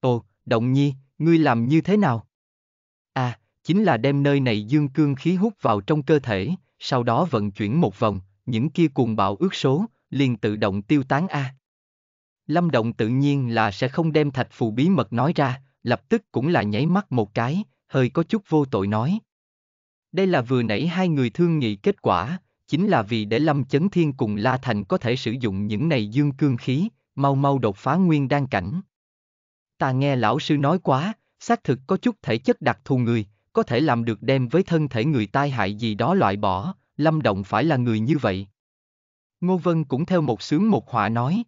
Ồ, Động Nhi, ngươi làm như thế nào? À, chính là đem nơi này dương cương khí hút vào trong cơ thể, sau đó vận chuyển một vòng, những kia cuồng bạo ước số, liền tự động tiêu tán a. Lâm Động tự nhiên là sẽ không đem thạch phù bí mật nói ra, lập tức cũng là nháy mắt một cái, hơi có chút vô tội nói. Đây là vừa nãy hai người thương nghị kết quả, chính là vì để Lâm Chấn Thiên cùng La Thành có thể sử dụng những này dương cương khí, mau mau đột phá nguyên đan cảnh. Ta nghe lão sư nói quá, xác thực có chút thể chất đặc thù người, có thể làm được đem với thân thể người tai hại gì đó loại bỏ, Lâm Động phải là người như vậy. Ngô Vân cũng theo một sướng một họa nói.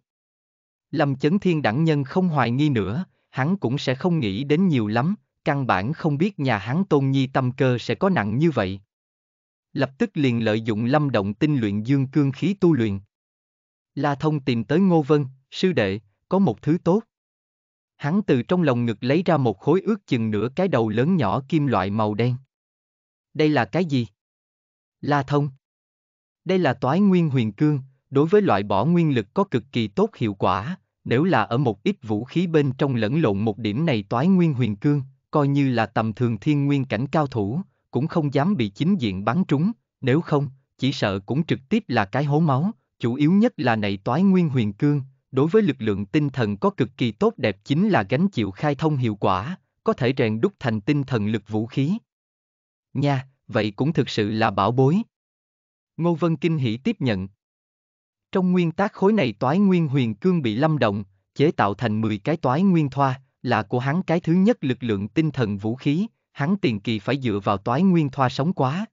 Lâm Chấn Thiên đẳng nhân không hoài nghi nữa, hắn cũng sẽ không nghĩ đến nhiều lắm, căn bản không biết nhà hắn tôn nhi tâm cơ sẽ có nặng như vậy lập tức liền lợi dụng lâm động tinh luyện dương cương khí tu luyện. La Thông tìm tới Ngô Vân, sư đệ, có một thứ tốt. Hắn từ trong lòng ngực lấy ra một khối ước chừng nửa cái đầu lớn nhỏ kim loại màu đen. Đây là cái gì? La Thông. Đây là toái nguyên huyền cương, đối với loại bỏ nguyên lực có cực kỳ tốt hiệu quả, nếu là ở một ít vũ khí bên trong lẫn lộn một điểm này toái nguyên huyền cương, coi như là tầm thường thiên nguyên cảnh cao thủ, cũng không dám bị chính diện bắn trúng, nếu không, chỉ sợ cũng trực tiếp là cái hố máu, chủ yếu nhất là này toái nguyên huyền cương, đối với lực lượng tinh thần có cực kỳ tốt đẹp chính là gánh chịu khai thông hiệu quả, có thể rèn đúc thành tinh thần lực vũ khí. Nha, vậy cũng thực sự là bảo bối. Ngô Vân Kinh hỉ tiếp nhận. Trong nguyên tác khối này toái nguyên huyền cương bị lâm động, chế tạo thành 10 cái toái nguyên thoa, là của hắn cái thứ nhất lực lượng tinh thần vũ khí, hắn tiền kỳ phải dựa vào toái nguyên thoa sống quá.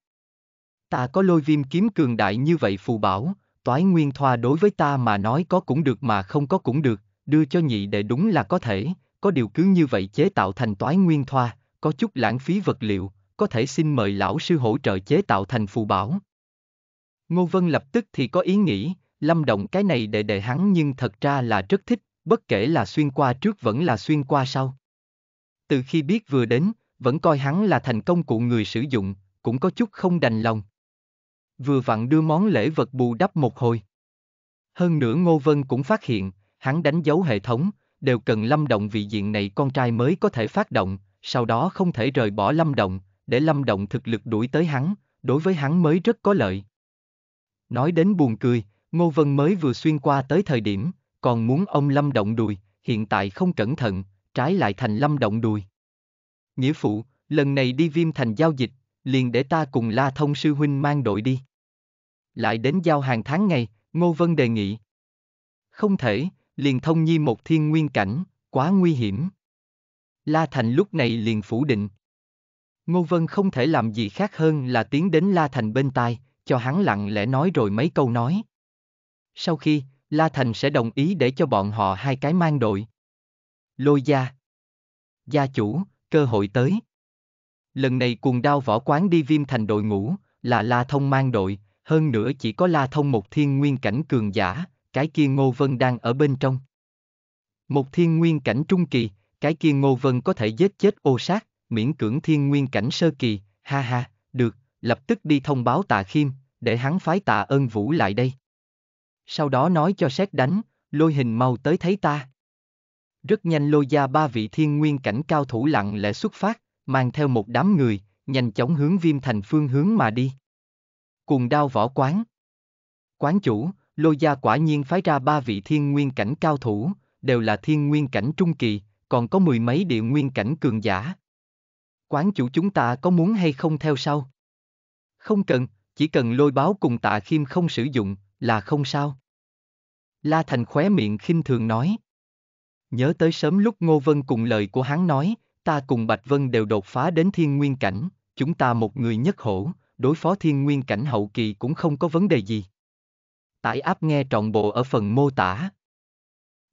Ta có lôi viêm kiếm cường đại như vậy phù bảo, toái nguyên thoa đối với ta mà nói có cũng được mà không có cũng được, đưa cho nhị đệ đúng là có thể, có điều cứ như vậy chế tạo thành toái nguyên thoa, có chút lãng phí vật liệu, có thể xin mời lão sư hỗ trợ chế tạo thành phù bảo. Ngô Vân lập tức thì có ý nghĩ, Lâm Động cái này đệ đệ hắn nhưng thật ra là rất thích, bất kể là xuyên qua trước vẫn là xuyên qua sau. Từ khi biết vừa đến, vẫn coi hắn là thành công của người sử dụng, cũng có chút không đành lòng. Vừa vặn đưa món lễ vật bù đắp một hồi. Hơn nữa Ngô Vân cũng phát hiện, hắn đánh dấu hệ thống, đều cần lâm động vị diện này con trai mới có thể phát động, sau đó không thể rời bỏ lâm động, để lâm động thực lực đuổi tới hắn, đối với hắn mới rất có lợi. Nói đến buồn cười, Ngô Vân mới vừa xuyên qua tới thời điểm, còn muốn ông lâm động đùi, hiện tại không cẩn thận, trái lại thành lâm động đùi nghĩa phụ, lần này đi viêm thành giao dịch, liền để ta cùng La Thông Sư Huynh mang đội đi. Lại đến giao hàng tháng ngày, Ngô Vân đề nghị. Không thể, liền thông nhi một thiên nguyên cảnh, quá nguy hiểm. La Thành lúc này liền phủ định. Ngô Vân không thể làm gì khác hơn là tiến đến La Thành bên tai, cho hắn lặng lẽ nói rồi mấy câu nói. Sau khi, La Thành sẽ đồng ý để cho bọn họ hai cái mang đội. Lôi gia. Gia chủ, cơ hội tới. Lần này cuồng đao võ quán đi viêm thành đội ngũ, là La Thông mang đội, hơn nữa chỉ có La Thông một thiên nguyên cảnh cường giả, cái kia Ngô Vân đang ở bên trong. Một thiên nguyên cảnh trung kỳ, cái kia Ngô Vân có thể giết chết ô sát, miễn cưỡng thiên nguyên cảnh sơ kỳ, ha ha, được, lập tức đi thông báo tạ khiêm, để hắn phái tạ ơn vũ lại đây. Sau đó nói cho xét đánh, lôi hình mau tới thấy ta. Rất nhanh lôi ra ba vị thiên nguyên cảnh cao thủ lặng lẽ xuất phát, mang theo một đám người, nhanh chóng hướng viêm thành phương hướng mà đi. Cùng đao võ quán. Quán chủ, lôi gia quả nhiên phái ra ba vị thiên nguyên cảnh cao thủ, đều là thiên nguyên cảnh trung kỳ, còn có mười mấy địa nguyên cảnh cường giả. Quán chủ chúng ta có muốn hay không theo sau? Không cần, chỉ cần lôi báo cùng tạ khiêm không sử dụng, là không sao. La Thành khóe miệng khinh thường nói. Nhớ tới sớm lúc Ngô Vân cùng lời của hắn nói, ta cùng Bạch Vân đều đột phá đến thiên nguyên cảnh, chúng ta một người nhất hổ, đối phó thiên nguyên cảnh hậu kỳ cũng không có vấn đề gì. Tải áp nghe trọn bộ ở phần mô tả.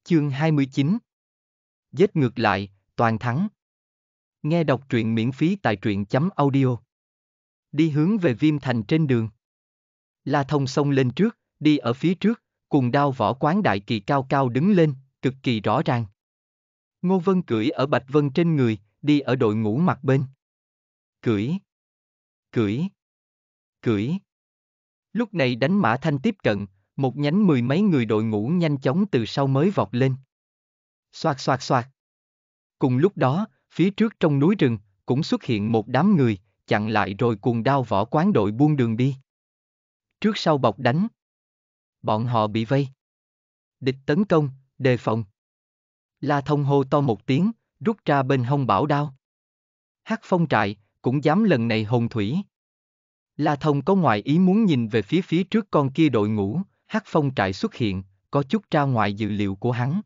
Chương 29 Giết ngược lại, toàn thắng. Nghe đọc truyện miễn phí tại truyện chấm audio. Đi hướng về viêm thành trên đường. La thông sông lên trước, đi ở phía trước, cùng đao võ quán đại kỳ cao cao đứng lên, cực kỳ rõ ràng. Ngô Vân cưỡi ở Bạch Vân trên người, đi ở đội ngũ mặt bên. Cưỡi. Cưỡi. Cưỡi. Lúc này đánh mã thanh tiếp cận, một nhánh mười mấy người đội ngũ nhanh chóng từ sau mới vọt lên. Xoạt xoạt xoạt. Cùng lúc đó, phía trước trong núi rừng, cũng xuất hiện một đám người, chặn lại rồi cuồng đao võ quán đội buông đường đi. Trước sau bọc đánh. Bọn họ bị vây. Địch tấn công, đề phòng. La Thông hô to một tiếng, rút ra bên hông bảo đao. Hắc phong trại, cũng dám lần này hồn thủy. La Thông có ngoại ý muốn nhìn về phía phía trước con kia đội ngũ, Hắc phong trại xuất hiện, có chút ra ngoài dự liệu của hắn.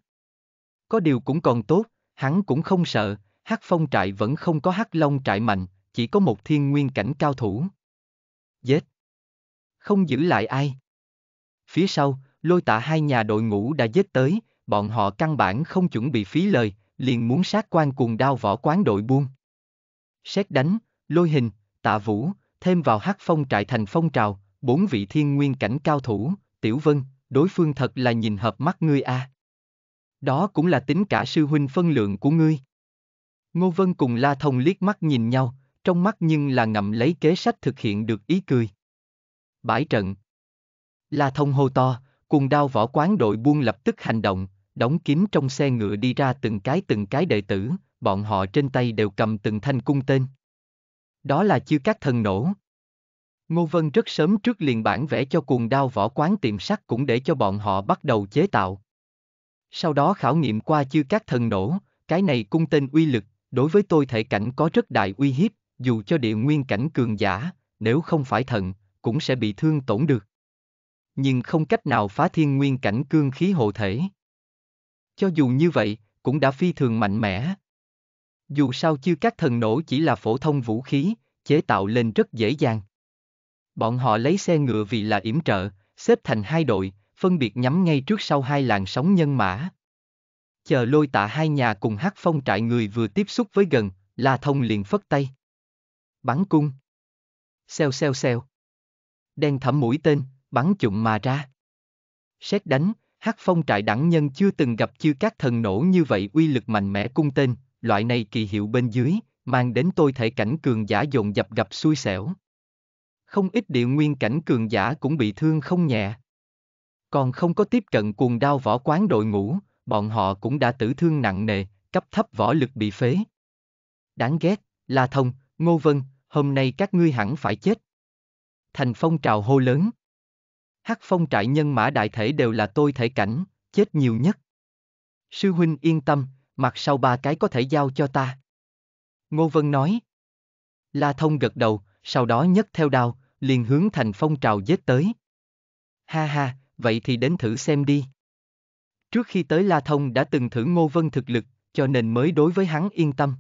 Có điều cũng còn tốt, hắn cũng không sợ, Hắc phong trại vẫn không có Hắc long trại mạnh, chỉ có một thiên nguyên cảnh cao thủ. Dết! Không giữ lại ai. Phía sau, lôi tạ hai nhà đội ngũ đã dết tới, bọn họ căn bản không chuẩn bị phí lời, liền muốn sát quan cuồng đao võ quán đội buông. Xét đánh, lôi hình, tạ vũ, thêm vào hắc phong trại thành phong trào, bốn vị thiên nguyên cảnh cao thủ, tiểu vân, đối phương thật là nhìn hợp mắt ngươi a. À. Đó cũng là tính cả sư huynh phân lượng của ngươi. Ngô Vân cùng La Thông liếc mắt nhìn nhau, trong mắt nhưng là ngậm lấy kế sách thực hiện được ý cười. Bãi trận La Thông hô to, cùng đao võ quán đội buông lập tức hành động, đóng kín trong xe ngựa đi ra từng cái từng cái đệ tử, bọn họ trên tay đều cầm từng thanh cung tên. Đó là chư các thần nổ. Ngô Vân rất sớm trước liền bản vẽ cho cuồng đao võ quán tiệm sắt cũng để cho bọn họ bắt đầu chế tạo. Sau đó khảo nghiệm qua chư các thần nổ, cái này cung tên uy lực, đối với tôi thể cảnh có rất đại uy hiếp, dù cho địa nguyên cảnh cường giả, nếu không phải thần, cũng sẽ bị thương tổn được. Nhưng không cách nào phá thiên nguyên cảnh cương khí hộ thể. Cho dù như vậy, cũng đã phi thường mạnh mẽ. Dù sao chưa các thần nổ chỉ là phổ thông vũ khí, chế tạo lên rất dễ dàng. Bọn họ lấy xe ngựa vì là yểm trợ, xếp thành hai đội, phân biệt nhắm ngay trước sau hai làn sóng nhân mã. Chờ lôi tạ hai nhà cùng hát phong trại người vừa tiếp xúc với gần, La Thông liền phất tay. Bắn cung. xeo xeo xeo, Đen thẳm mũi tên, bắn chụm mà ra. Xét đánh, Hắc phong trại đẳng nhân chưa từng gặp chưa các thần nổ như vậy uy lực mạnh mẽ cung tên, loại này kỳ hiệu bên dưới, mang đến tôi thể cảnh cường giả dồn dập gặp xui xẻo. Không ít địa nguyên cảnh cường giả cũng bị thương không nhẹ. Còn không có tiếp cận cuồng đao võ quán đội ngũ, bọn họ cũng đã tử thương nặng nề, cấp thấp võ lực bị phế. Đáng ghét, La Thông, Ngô Vân, hôm nay các ngươi hẳn phải chết. Thành phong trào hô lớn hắc phong trại nhân mã đại thể đều là tôi thể cảnh, chết nhiều nhất. Sư huynh yên tâm, mặt sau ba cái có thể giao cho ta. Ngô Vân nói. La Thông gật đầu, sau đó nhấc theo đao, liền hướng thành phong trào giết tới. Ha ha, vậy thì đến thử xem đi. Trước khi tới La Thông đã từng thử Ngô Vân thực lực, cho nên mới đối với hắn yên tâm.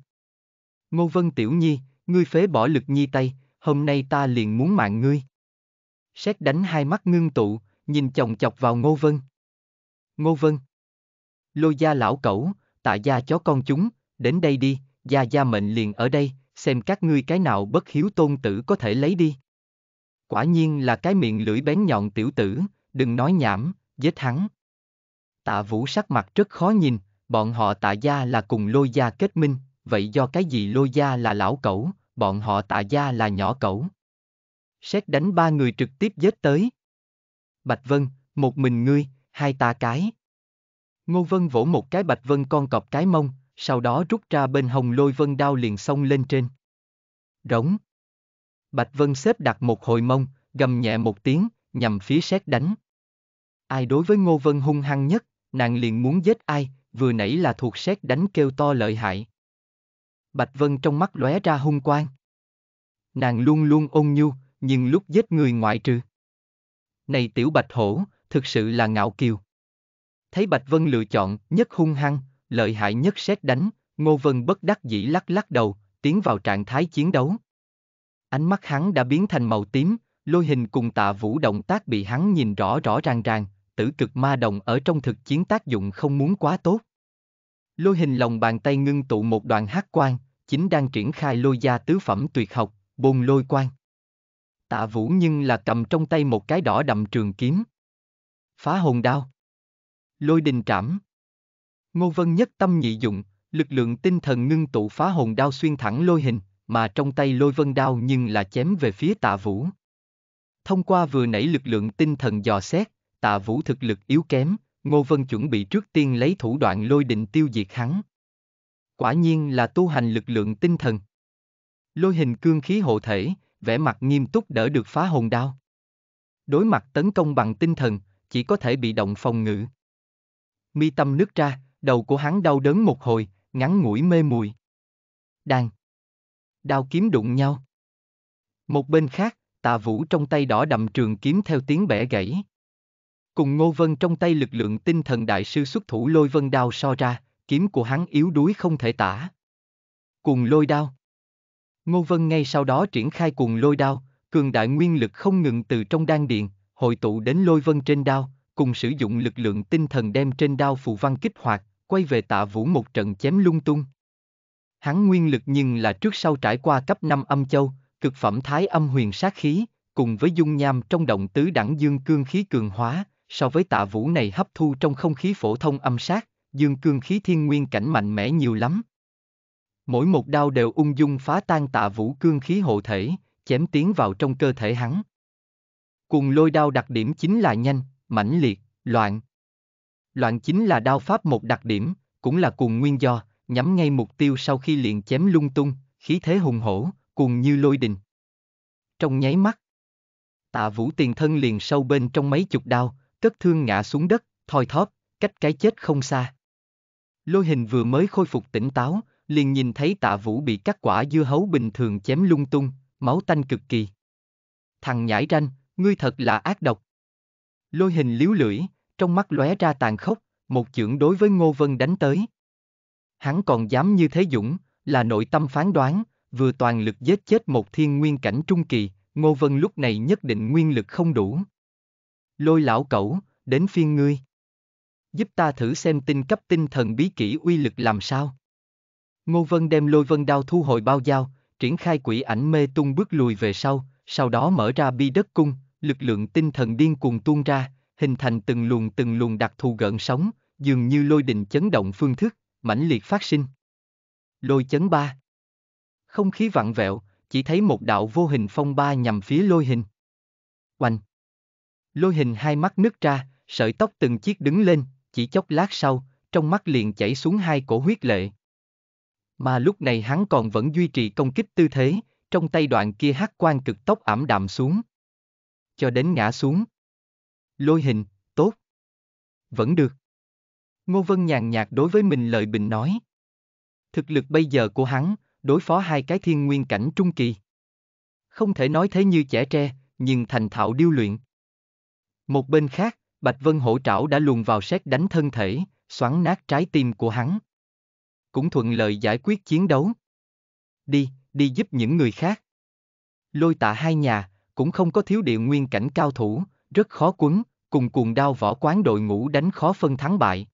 Ngô Vân Tiểu Nhi, ngươi phế bỏ lực nhi tay, hôm nay ta liền muốn mạng ngươi sét đánh hai mắt ngưng tụ, nhìn chồng chọc vào Ngô Vân. Ngô Vân. Lôi gia lão cẩu, tạ gia chó con chúng, đến đây đi, gia gia mệnh liền ở đây, xem các ngươi cái nào bất hiếu tôn tử có thể lấy đi. Quả nhiên là cái miệng lưỡi bén nhọn tiểu tử, đừng nói nhảm, giết hắn. Tạ vũ sắc mặt rất khó nhìn, bọn họ tạ gia là cùng lôi gia kết minh, vậy do cái gì lôi gia là lão cẩu, bọn họ tạ gia là nhỏ cẩu xét đánh ba người trực tiếp giết tới. Bạch Vân, một mình ngươi, hai ta cái. Ngô Vân vỗ một cái Bạch Vân con cọp cái mông, sau đó rút ra bên hồng lôi vân đao liền xông lên trên. Rống. Bạch Vân xếp đặt một hồi mông, gầm nhẹ một tiếng, nhằm phía xét đánh. Ai đối với Ngô Vân hung hăng nhất, nàng liền muốn giết ai, vừa nãy là thuộc xét đánh kêu to lợi hại. Bạch Vân trong mắt lóe ra hung quang. Nàng luôn luôn ôn nhu, nhưng lúc giết người ngoại trừ. Này tiểu bạch hổ, thực sự là ngạo kiều. Thấy Bạch Vân lựa chọn, nhất hung hăng, lợi hại nhất xét đánh, Ngô Vân bất đắc dĩ lắc lắc đầu, tiến vào trạng thái chiến đấu. Ánh mắt hắn đã biến thành màu tím, lôi hình cùng tạ vũ động tác bị hắn nhìn rõ rõ ràng ràng, tử cực ma đồng ở trong thực chiến tác dụng không muốn quá tốt. Lôi hình lòng bàn tay ngưng tụ một đoạn hát quan chính đang triển khai lôi gia tứ phẩm tuyệt học, bồn lôi quang. Tạ Vũ nhưng là cầm trong tay một cái đỏ đậm trường kiếm. Phá hồn đao. Lôi đình trảm. Ngô Vân nhất tâm nhị dụng, lực lượng tinh thần ngưng tụ phá hồn đao xuyên thẳng lôi hình, mà trong tay lôi vân đao nhưng là chém về phía tạ vũ. Thông qua vừa nãy lực lượng tinh thần dò xét, tạ vũ thực lực yếu kém, Ngô Vân chuẩn bị trước tiên lấy thủ đoạn lôi định tiêu diệt hắn. Quả nhiên là tu hành lực lượng tinh thần. Lôi hình cương khí hộ thể, vẻ mặt nghiêm túc đỡ được phá hồn đao. Đối mặt tấn công bằng tinh thần, chỉ có thể bị động phòng ngự. Mi tâm nứt ra, đầu của hắn đau đớn một hồi, ngắn ngủi mê mùi. Đàn. Đao kiếm đụng nhau. Một bên khác, tà vũ trong tay đỏ đậm trường kiếm theo tiếng bẻ gãy. Cùng Ngô Vân trong tay lực lượng tinh thần đại sư xuất thủ lôi vân đao so ra, kiếm của hắn yếu đuối không thể tả. Cùng lôi đao. Ngô Vân ngay sau đó triển khai cuồng lôi đao, cường đại nguyên lực không ngừng từ trong đan điện, hội tụ đến lôi vân trên đao, cùng sử dụng lực lượng tinh thần đem trên đao phù văn kích hoạt, quay về tạ vũ một trận chém lung tung. Hắn nguyên lực nhưng là trước sau trải qua cấp 5 âm châu, cực phẩm thái âm huyền sát khí, cùng với dung nham trong động tứ đẳng dương cương khí cường hóa, so với tạ vũ này hấp thu trong không khí phổ thông âm sát, dương cương khí thiên nguyên cảnh mạnh mẽ nhiều lắm. Mỗi một đao đều ung dung phá tan tạ vũ cương khí hộ thể, chém tiến vào trong cơ thể hắn. Cùng lôi đao đặc điểm chính là nhanh, mãnh liệt, loạn. Loạn chính là đao pháp một đặc điểm, cũng là cùng nguyên do, nhắm ngay mục tiêu sau khi liền chém lung tung, khí thế hùng hổ, cùng như lôi đình. Trong nháy mắt, tạ vũ tiền thân liền sâu bên trong mấy chục đao, cất thương ngã xuống đất, thoi thóp, cách cái chết không xa. Lôi hình vừa mới khôi phục tỉnh táo, liền nhìn thấy tạ vũ bị các quả dưa hấu bình thường chém lung tung, máu tanh cực kỳ. Thằng nhãi ranh, ngươi thật là ác độc. Lôi hình liếu lưỡi, trong mắt lóe ra tàn khốc, một chưởng đối với Ngô Vân đánh tới. Hắn còn dám như thế dũng, là nội tâm phán đoán, vừa toàn lực giết chết một thiên nguyên cảnh trung kỳ, Ngô Vân lúc này nhất định nguyên lực không đủ. Lôi lão cẩu, đến phiên ngươi. Giúp ta thử xem tinh cấp tinh thần bí kỹ uy lực làm sao. Ngô Vân đem lôi vân đao thu hồi bao dao, triển khai quỷ ảnh mê tung bước lùi về sau, sau đó mở ra bi đất cung, lực lượng tinh thần điên cuồng tuôn ra, hình thành từng luồng từng luồng đặc thù gợn sóng, dường như lôi đình chấn động phương thức, mãnh liệt phát sinh. Lôi chấn ba. Không khí vặn vẹo, chỉ thấy một đạo vô hình phong ba nhằm phía lôi hình. Oanh. Lôi hình hai mắt nứt ra, sợi tóc từng chiếc đứng lên, chỉ chốc lát sau, trong mắt liền chảy xuống hai cổ huyết lệ mà lúc này hắn còn vẫn duy trì công kích tư thế, trong tay đoạn kia hát quan cực tốc ảm đạm xuống. Cho đến ngã xuống. Lôi hình, tốt. Vẫn được. Ngô Vân nhàn nhạt đối với mình lời bình nói. Thực lực bây giờ của hắn, đối phó hai cái thiên nguyên cảnh trung kỳ. Không thể nói thế như trẻ tre, nhưng thành thạo điêu luyện. Một bên khác, Bạch Vân hổ trảo đã luồn vào xét đánh thân thể, xoắn nát trái tim của hắn cũng thuận lợi giải quyết chiến đấu. Đi, đi giúp những người khác. Lôi tạ hai nhà, cũng không có thiếu địa nguyên cảnh cao thủ, rất khó quấn, cùng cuồng đao võ quán đội ngũ đánh khó phân thắng bại.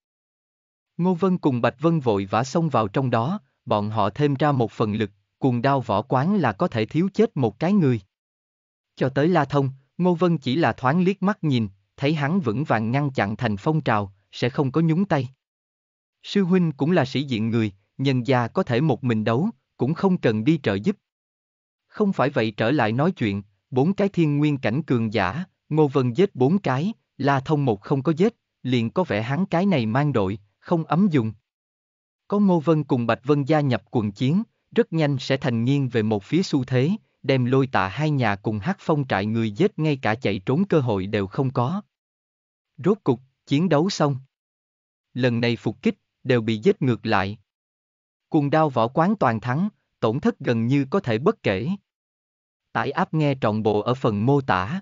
Ngô Vân cùng Bạch Vân vội vã xông vào trong đó, bọn họ thêm ra một phần lực, cuồng đao võ quán là có thể thiếu chết một cái người. Cho tới La Thông, Ngô Vân chỉ là thoáng liếc mắt nhìn, thấy hắn vững vàng ngăn chặn thành phong trào, sẽ không có nhúng tay. Sư huynh cũng là sĩ diện người, nhân gia có thể một mình đấu, cũng không cần đi trợ giúp. Không phải vậy trở lại nói chuyện, bốn cái thiên nguyên cảnh cường giả, Ngô Vân giết bốn cái, La Thông một không có giết, liền có vẻ hắn cái này mang đội, không ấm dùng. Có Ngô Vân cùng Bạch Vân gia nhập quần chiến, rất nhanh sẽ thành nghiêng về một phía xu thế, đem lôi tạ hai nhà cùng hát phong trại người giết ngay cả chạy trốn cơ hội đều không có. Rốt cục, chiến đấu xong. Lần này phục kích, đều bị giết ngược lại. Cuồng đao võ quán toàn thắng, tổn thất gần như có thể bất kể. Tải áp nghe trọn bộ ở phần mô tả.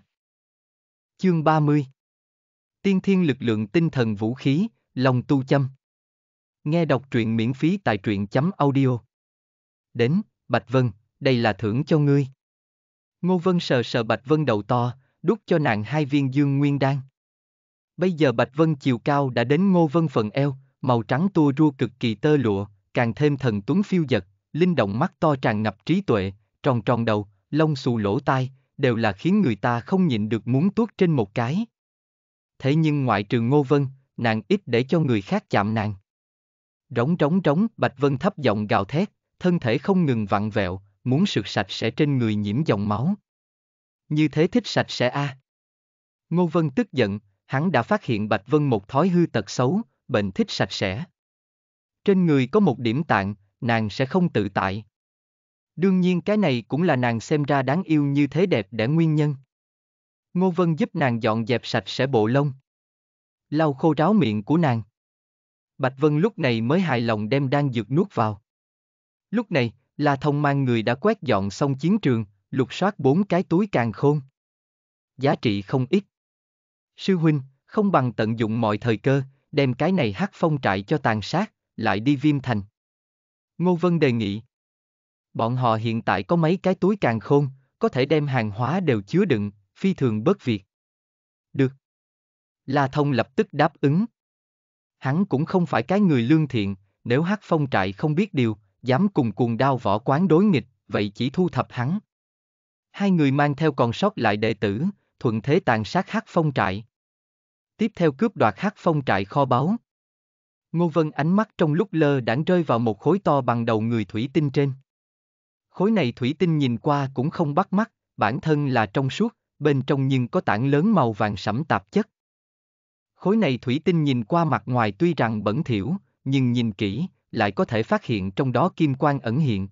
Chương 30 Tiên thiên lực lượng tinh thần vũ khí, lòng tu châm. Nghe đọc truyện miễn phí tại truyện.audio. chấm Đến, Bạch Vân, đây là thưởng cho ngươi. Ngô Vân sờ sờ Bạch Vân đầu to, đút cho nàng hai viên dương nguyên đan. Bây giờ Bạch Vân chiều cao đã đến Ngô Vân phần eo, màu trắng tua rua cực kỳ tơ lụa, càng thêm thần tuấn phiêu dật, linh động mắt to tràn ngập trí tuệ, tròn tròn đầu, lông xù lỗ tai, đều là khiến người ta không nhịn được muốn tuốt trên một cái. Thế nhưng ngoại trừ Ngô Vân, nàng ít để cho người khác chạm nàng. Rống rống rống, Bạch Vân thấp giọng gào thét, thân thể không ngừng vặn vẹo, muốn sượt sạch sẽ trên người nhiễm dòng máu. Như thế thích sạch sẽ a. À. Ngô Vân tức giận, hắn đã phát hiện Bạch Vân một thói hư tật xấu, bệnh thích sạch sẽ. Trên người có một điểm tạng, nàng sẽ không tự tại. Đương nhiên cái này cũng là nàng xem ra đáng yêu như thế đẹp để nguyên nhân. Ngô Vân giúp nàng dọn dẹp sạch sẽ bộ lông. Lau khô ráo miệng của nàng. Bạch Vân lúc này mới hài lòng đem đang dược nuốt vào. Lúc này, La Thông mang người đã quét dọn xong chiến trường, lục soát bốn cái túi càng khôn. Giá trị không ít. Sư huynh, không bằng tận dụng mọi thời cơ, đem cái này hắc phong trại cho tàn sát, lại đi viêm thành. Ngô Vân đề nghị. Bọn họ hiện tại có mấy cái túi càng khôn, có thể đem hàng hóa đều chứa đựng, phi thường bất việc. Được. La Thông lập tức đáp ứng. Hắn cũng không phải cái người lương thiện, nếu hắc phong trại không biết điều, dám cùng cuồng đao võ quán đối nghịch, vậy chỉ thu thập hắn. Hai người mang theo còn sót lại đệ tử, thuận thế tàn sát hắc phong trại tiếp theo cướp đoạt hát phong trại kho báu. Ngô Vân ánh mắt trong lúc lơ đãng rơi vào một khối to bằng đầu người thủy tinh trên. Khối này thủy tinh nhìn qua cũng không bắt mắt, bản thân là trong suốt, bên trong nhưng có tảng lớn màu vàng sẫm tạp chất. Khối này thủy tinh nhìn qua mặt ngoài tuy rằng bẩn thỉu, nhưng nhìn kỹ, lại có thể phát hiện trong đó kim quang ẩn hiện.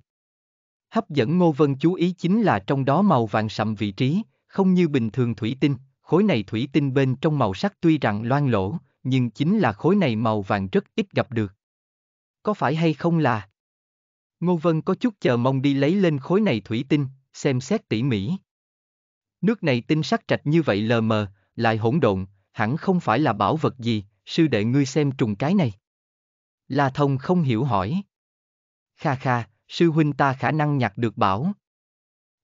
Hấp dẫn Ngô Vân chú ý chính là trong đó màu vàng sậm vị trí, không như bình thường thủy tinh, khối này thủy tinh bên trong màu sắc tuy rằng loang lỗ, nhưng chính là khối này màu vàng rất ít gặp được. Có phải hay không là? Ngô Vân có chút chờ mong đi lấy lên khối này thủy tinh, xem xét tỉ mỉ. Nước này tinh sắc trạch như vậy lờ mờ, lại hỗn độn, hẳn không phải là bảo vật gì, sư đệ ngươi xem trùng cái này. La Thông không hiểu hỏi. Kha kha, sư huynh ta khả năng nhặt được bảo.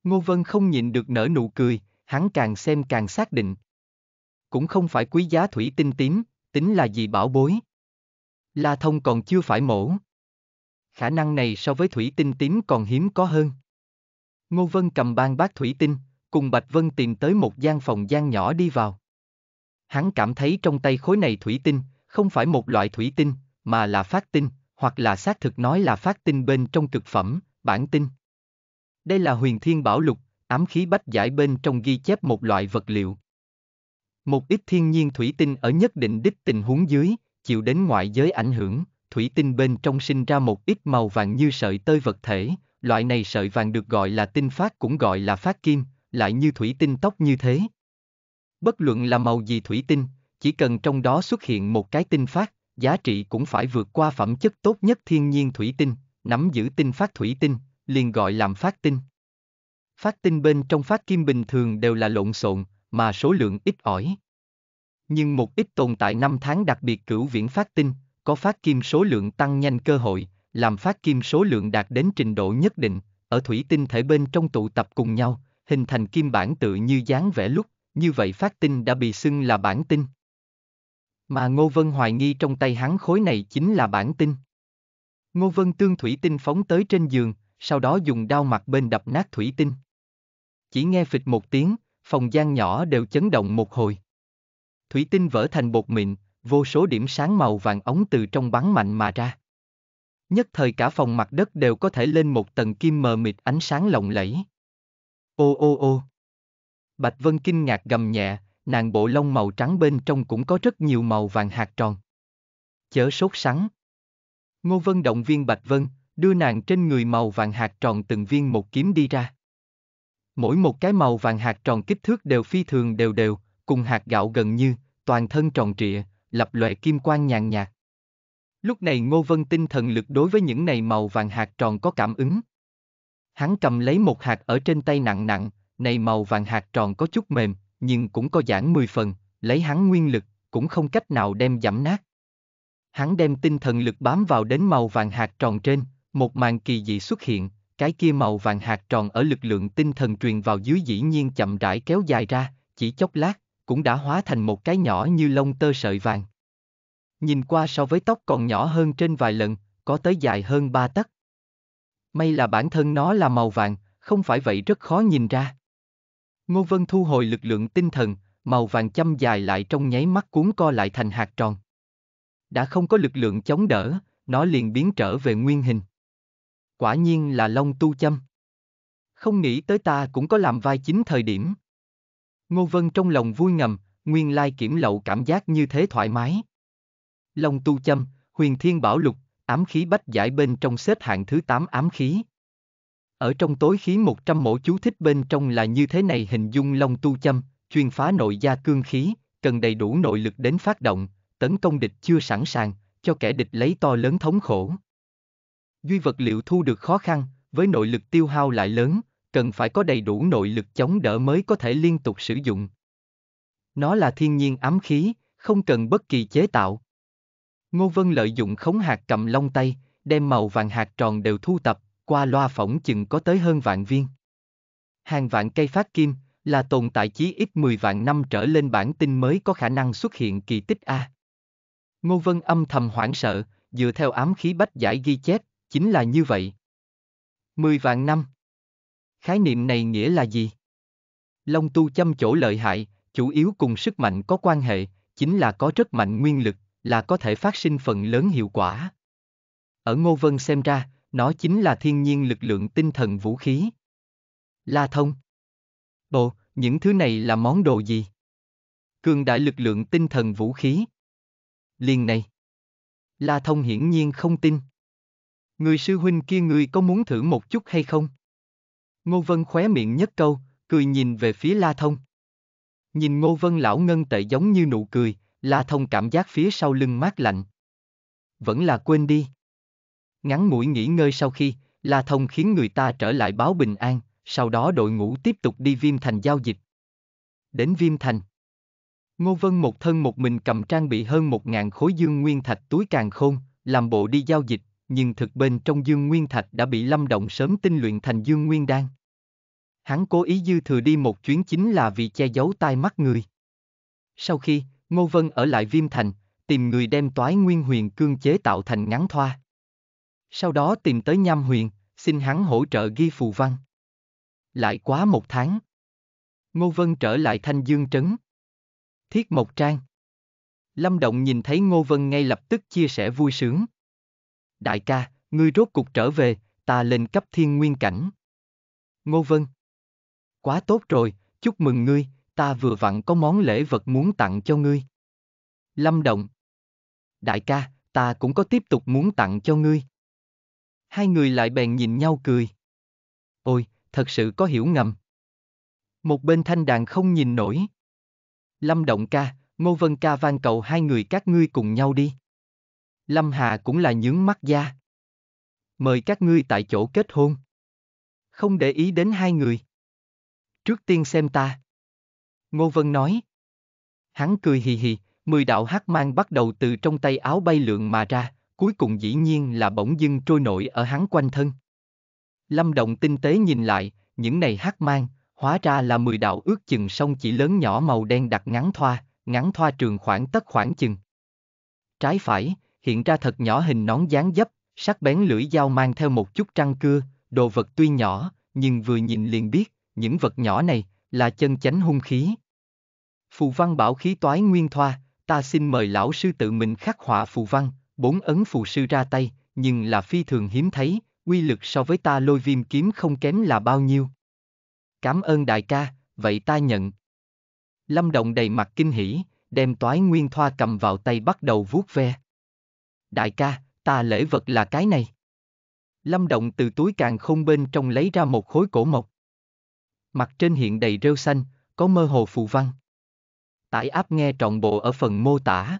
Ngô Vân không nhịn được nở nụ cười, hắn càng xem càng xác định. Cũng không phải quý giá thủy tinh tím, tính là gì bảo bối. La thông còn chưa phải mổ. Khả năng này so với thủy tinh tím còn hiếm có hơn. Ngô Vân cầm ban bát thủy tinh, cùng Bạch Vân tìm tới một gian phòng gian nhỏ đi vào. Hắn cảm thấy trong tay khối này thủy tinh, không phải một loại thủy tinh, mà là phát tinh, hoặc là xác thực nói là phát tinh bên trong cực phẩm, bản tinh. Đây là huyền thiên bảo lục, ám khí bách giải bên trong ghi chép một loại vật liệu. Một ít thiên nhiên thủy tinh ở nhất định đích tình huống dưới, chịu đến ngoại giới ảnh hưởng, thủy tinh bên trong sinh ra một ít màu vàng như sợi tơi vật thể, loại này sợi vàng được gọi là tinh phát cũng gọi là phát kim, lại như thủy tinh tóc như thế. Bất luận là màu gì thủy tinh, chỉ cần trong đó xuất hiện một cái tinh phát, giá trị cũng phải vượt qua phẩm chất tốt nhất thiên nhiên thủy tinh, nắm giữ tinh phát thủy tinh, liền gọi làm phát tinh. Phát tinh bên trong phát kim bình thường đều là lộn xộn, mà số lượng ít ỏi. Nhưng một ít tồn tại năm tháng đặc biệt cửu viễn phát tinh, có phát kim số lượng tăng nhanh cơ hội, làm phát kim số lượng đạt đến trình độ nhất định, ở thủy tinh thể bên trong tụ tập cùng nhau, hình thành kim bản tự như dáng vẽ lúc, như vậy phát tinh đã bị xưng là bản tinh. Mà Ngô Vân hoài nghi trong tay hắn khối này chính là bản tinh. Ngô Vân tương thủy tinh phóng tới trên giường, sau đó dùng đao mặt bên đập nát thủy tinh chỉ nghe phịch một tiếng, phòng gian nhỏ đều chấn động một hồi. Thủy tinh vỡ thành bột mịn, vô số điểm sáng màu vàng ống từ trong bắn mạnh mà ra. Nhất thời cả phòng mặt đất đều có thể lên một tầng kim mờ mịt ánh sáng lộng lẫy. Ô ô ô. Bạch Vân kinh ngạc gầm nhẹ, nàng bộ lông màu trắng bên trong cũng có rất nhiều màu vàng hạt tròn. Chớ sốt sắng. Ngô Vân động viên Bạch Vân, đưa nàng trên người màu vàng hạt tròn từng viên một kiếm đi ra. Mỗi một cái màu vàng hạt tròn kích thước đều phi thường đều đều, cùng hạt gạo gần như, toàn thân tròn trịa, lập loại kim quang nhàn nhạt. Lúc này Ngô Vân tinh thần lực đối với những này màu vàng hạt tròn có cảm ứng. Hắn cầm lấy một hạt ở trên tay nặng nặng, này màu vàng hạt tròn có chút mềm, nhưng cũng có giãn 10 phần, lấy hắn nguyên lực, cũng không cách nào đem giảm nát. Hắn đem tinh thần lực bám vào đến màu vàng hạt tròn trên, một màn kỳ dị xuất hiện, cái kia màu vàng hạt tròn ở lực lượng tinh thần truyền vào dưới dĩ nhiên chậm rãi kéo dài ra, chỉ chốc lát, cũng đã hóa thành một cái nhỏ như lông tơ sợi vàng. Nhìn qua so với tóc còn nhỏ hơn trên vài lần, có tới dài hơn ba tấc. May là bản thân nó là màu vàng, không phải vậy rất khó nhìn ra. Ngô Vân thu hồi lực lượng tinh thần, màu vàng châm dài lại trong nháy mắt cuốn co lại thành hạt tròn. Đã không có lực lượng chống đỡ, nó liền biến trở về nguyên hình. Quả nhiên là Long Tu Châm. Không nghĩ tới ta cũng có làm vai chính thời điểm. Ngô Vân trong lòng vui ngầm, nguyên lai kiểm lậu cảm giác như thế thoải mái. Long Tu Châm, Huyền Thiên Bảo Lục, ám khí bách giải bên trong xếp hạng thứ 8 ám khí. Ở trong tối khí 100 mẫu chú thích bên trong là như thế này hình dung Long Tu Châm, chuyên phá nội gia cương khí, cần đầy đủ nội lực đến phát động, tấn công địch chưa sẵn sàng, cho kẻ địch lấy to lớn thống khổ duy vật liệu thu được khó khăn, với nội lực tiêu hao lại lớn, cần phải có đầy đủ nội lực chống đỡ mới có thể liên tục sử dụng. Nó là thiên nhiên ám khí, không cần bất kỳ chế tạo. Ngô Vân lợi dụng khống hạt cầm long tay, đem màu vàng hạt tròn đều thu tập, qua loa phỏng chừng có tới hơn vạn viên. Hàng vạn cây phát kim, là tồn tại chí ít 10 vạn năm trở lên bản tin mới có khả năng xuất hiện kỳ tích A. Ngô Vân âm thầm hoảng sợ, dựa theo ám khí bách giải ghi chép, chính là như vậy. Mười vạn năm. Khái niệm này nghĩa là gì? Long tu chăm chỗ lợi hại, chủ yếu cùng sức mạnh có quan hệ, chính là có rất mạnh nguyên lực, là có thể phát sinh phần lớn hiệu quả. Ở Ngô Vân xem ra, nó chính là thiên nhiên lực lượng tinh thần vũ khí. La thông. Bộ, những thứ này là món đồ gì? Cường đại lực lượng tinh thần vũ khí. Liền này. La thông hiển nhiên không tin. Người sư huynh kia người có muốn thử một chút hay không? Ngô Vân khóe miệng nhất câu, cười nhìn về phía La Thông. Nhìn Ngô Vân lão ngân tệ giống như nụ cười, La Thông cảm giác phía sau lưng mát lạnh. Vẫn là quên đi. Ngắn mũi nghỉ ngơi sau khi, La Thông khiến người ta trở lại báo bình an, sau đó đội ngũ tiếp tục đi Viêm Thành giao dịch. Đến Viêm Thành. Ngô Vân một thân một mình cầm trang bị hơn một ngàn khối dương nguyên thạch túi càng khôn, làm bộ đi giao dịch, nhưng thực bên trong dương nguyên thạch đã bị lâm động sớm tinh luyện thành dương nguyên đan. Hắn cố ý dư thừa đi một chuyến chính là vì che giấu tai mắt người. Sau khi, Ngô Vân ở lại Viêm Thành, tìm người đem toái nguyên huyền cương chế tạo thành ngắn thoa. Sau đó tìm tới Nham Huyền, xin hắn hỗ trợ ghi phù văn. Lại quá một tháng. Ngô Vân trở lại Thanh Dương Trấn. Thiết Mộc Trang. Lâm Động nhìn thấy Ngô Vân ngay lập tức chia sẻ vui sướng đại ca, ngươi rốt cục trở về, ta lên cấp thiên nguyên cảnh. Ngô Vân. Quá tốt rồi, chúc mừng ngươi, ta vừa vặn có món lễ vật muốn tặng cho ngươi. Lâm Động. Đại ca, ta cũng có tiếp tục muốn tặng cho ngươi. Hai người lại bèn nhìn nhau cười. Ôi, thật sự có hiểu ngầm. Một bên thanh đàn không nhìn nổi. Lâm Động ca, Ngô Vân ca van cầu hai người các ngươi cùng nhau đi. Lâm Hà cũng là nhướng mắt ra. Mời các ngươi tại chỗ kết hôn. Không để ý đến hai người. Trước tiên xem ta. Ngô Vân nói. Hắn cười hì hì, mười đạo hắc mang bắt đầu từ trong tay áo bay lượn mà ra, cuối cùng dĩ nhiên là bỗng dưng trôi nổi ở hắn quanh thân. Lâm Động tinh tế nhìn lại, những này hắc mang, hóa ra là mười đạo ước chừng sông chỉ lớn nhỏ màu đen đặc ngắn thoa, ngắn thoa trường khoảng tất khoảng chừng. Trái phải, hiện ra thật nhỏ hình nón dáng dấp, sắc bén lưỡi dao mang theo một chút trăng cưa, đồ vật tuy nhỏ, nhưng vừa nhìn liền biết, những vật nhỏ này là chân chánh hung khí. Phù văn bảo khí toái nguyên thoa, ta xin mời lão sư tự mình khắc họa phù văn, bốn ấn phù sư ra tay, nhưng là phi thường hiếm thấy, uy lực so với ta lôi viêm kiếm không kém là bao nhiêu. Cảm ơn đại ca, vậy ta nhận. Lâm Động đầy mặt kinh hỉ, đem toái nguyên thoa cầm vào tay bắt đầu vuốt ve đại ca, ta lễ vật là cái này. Lâm Động từ túi càng không bên trong lấy ra một khối cổ mộc. Mặt trên hiện đầy rêu xanh, có mơ hồ phù văn. Tải áp nghe trọn bộ ở phần mô tả.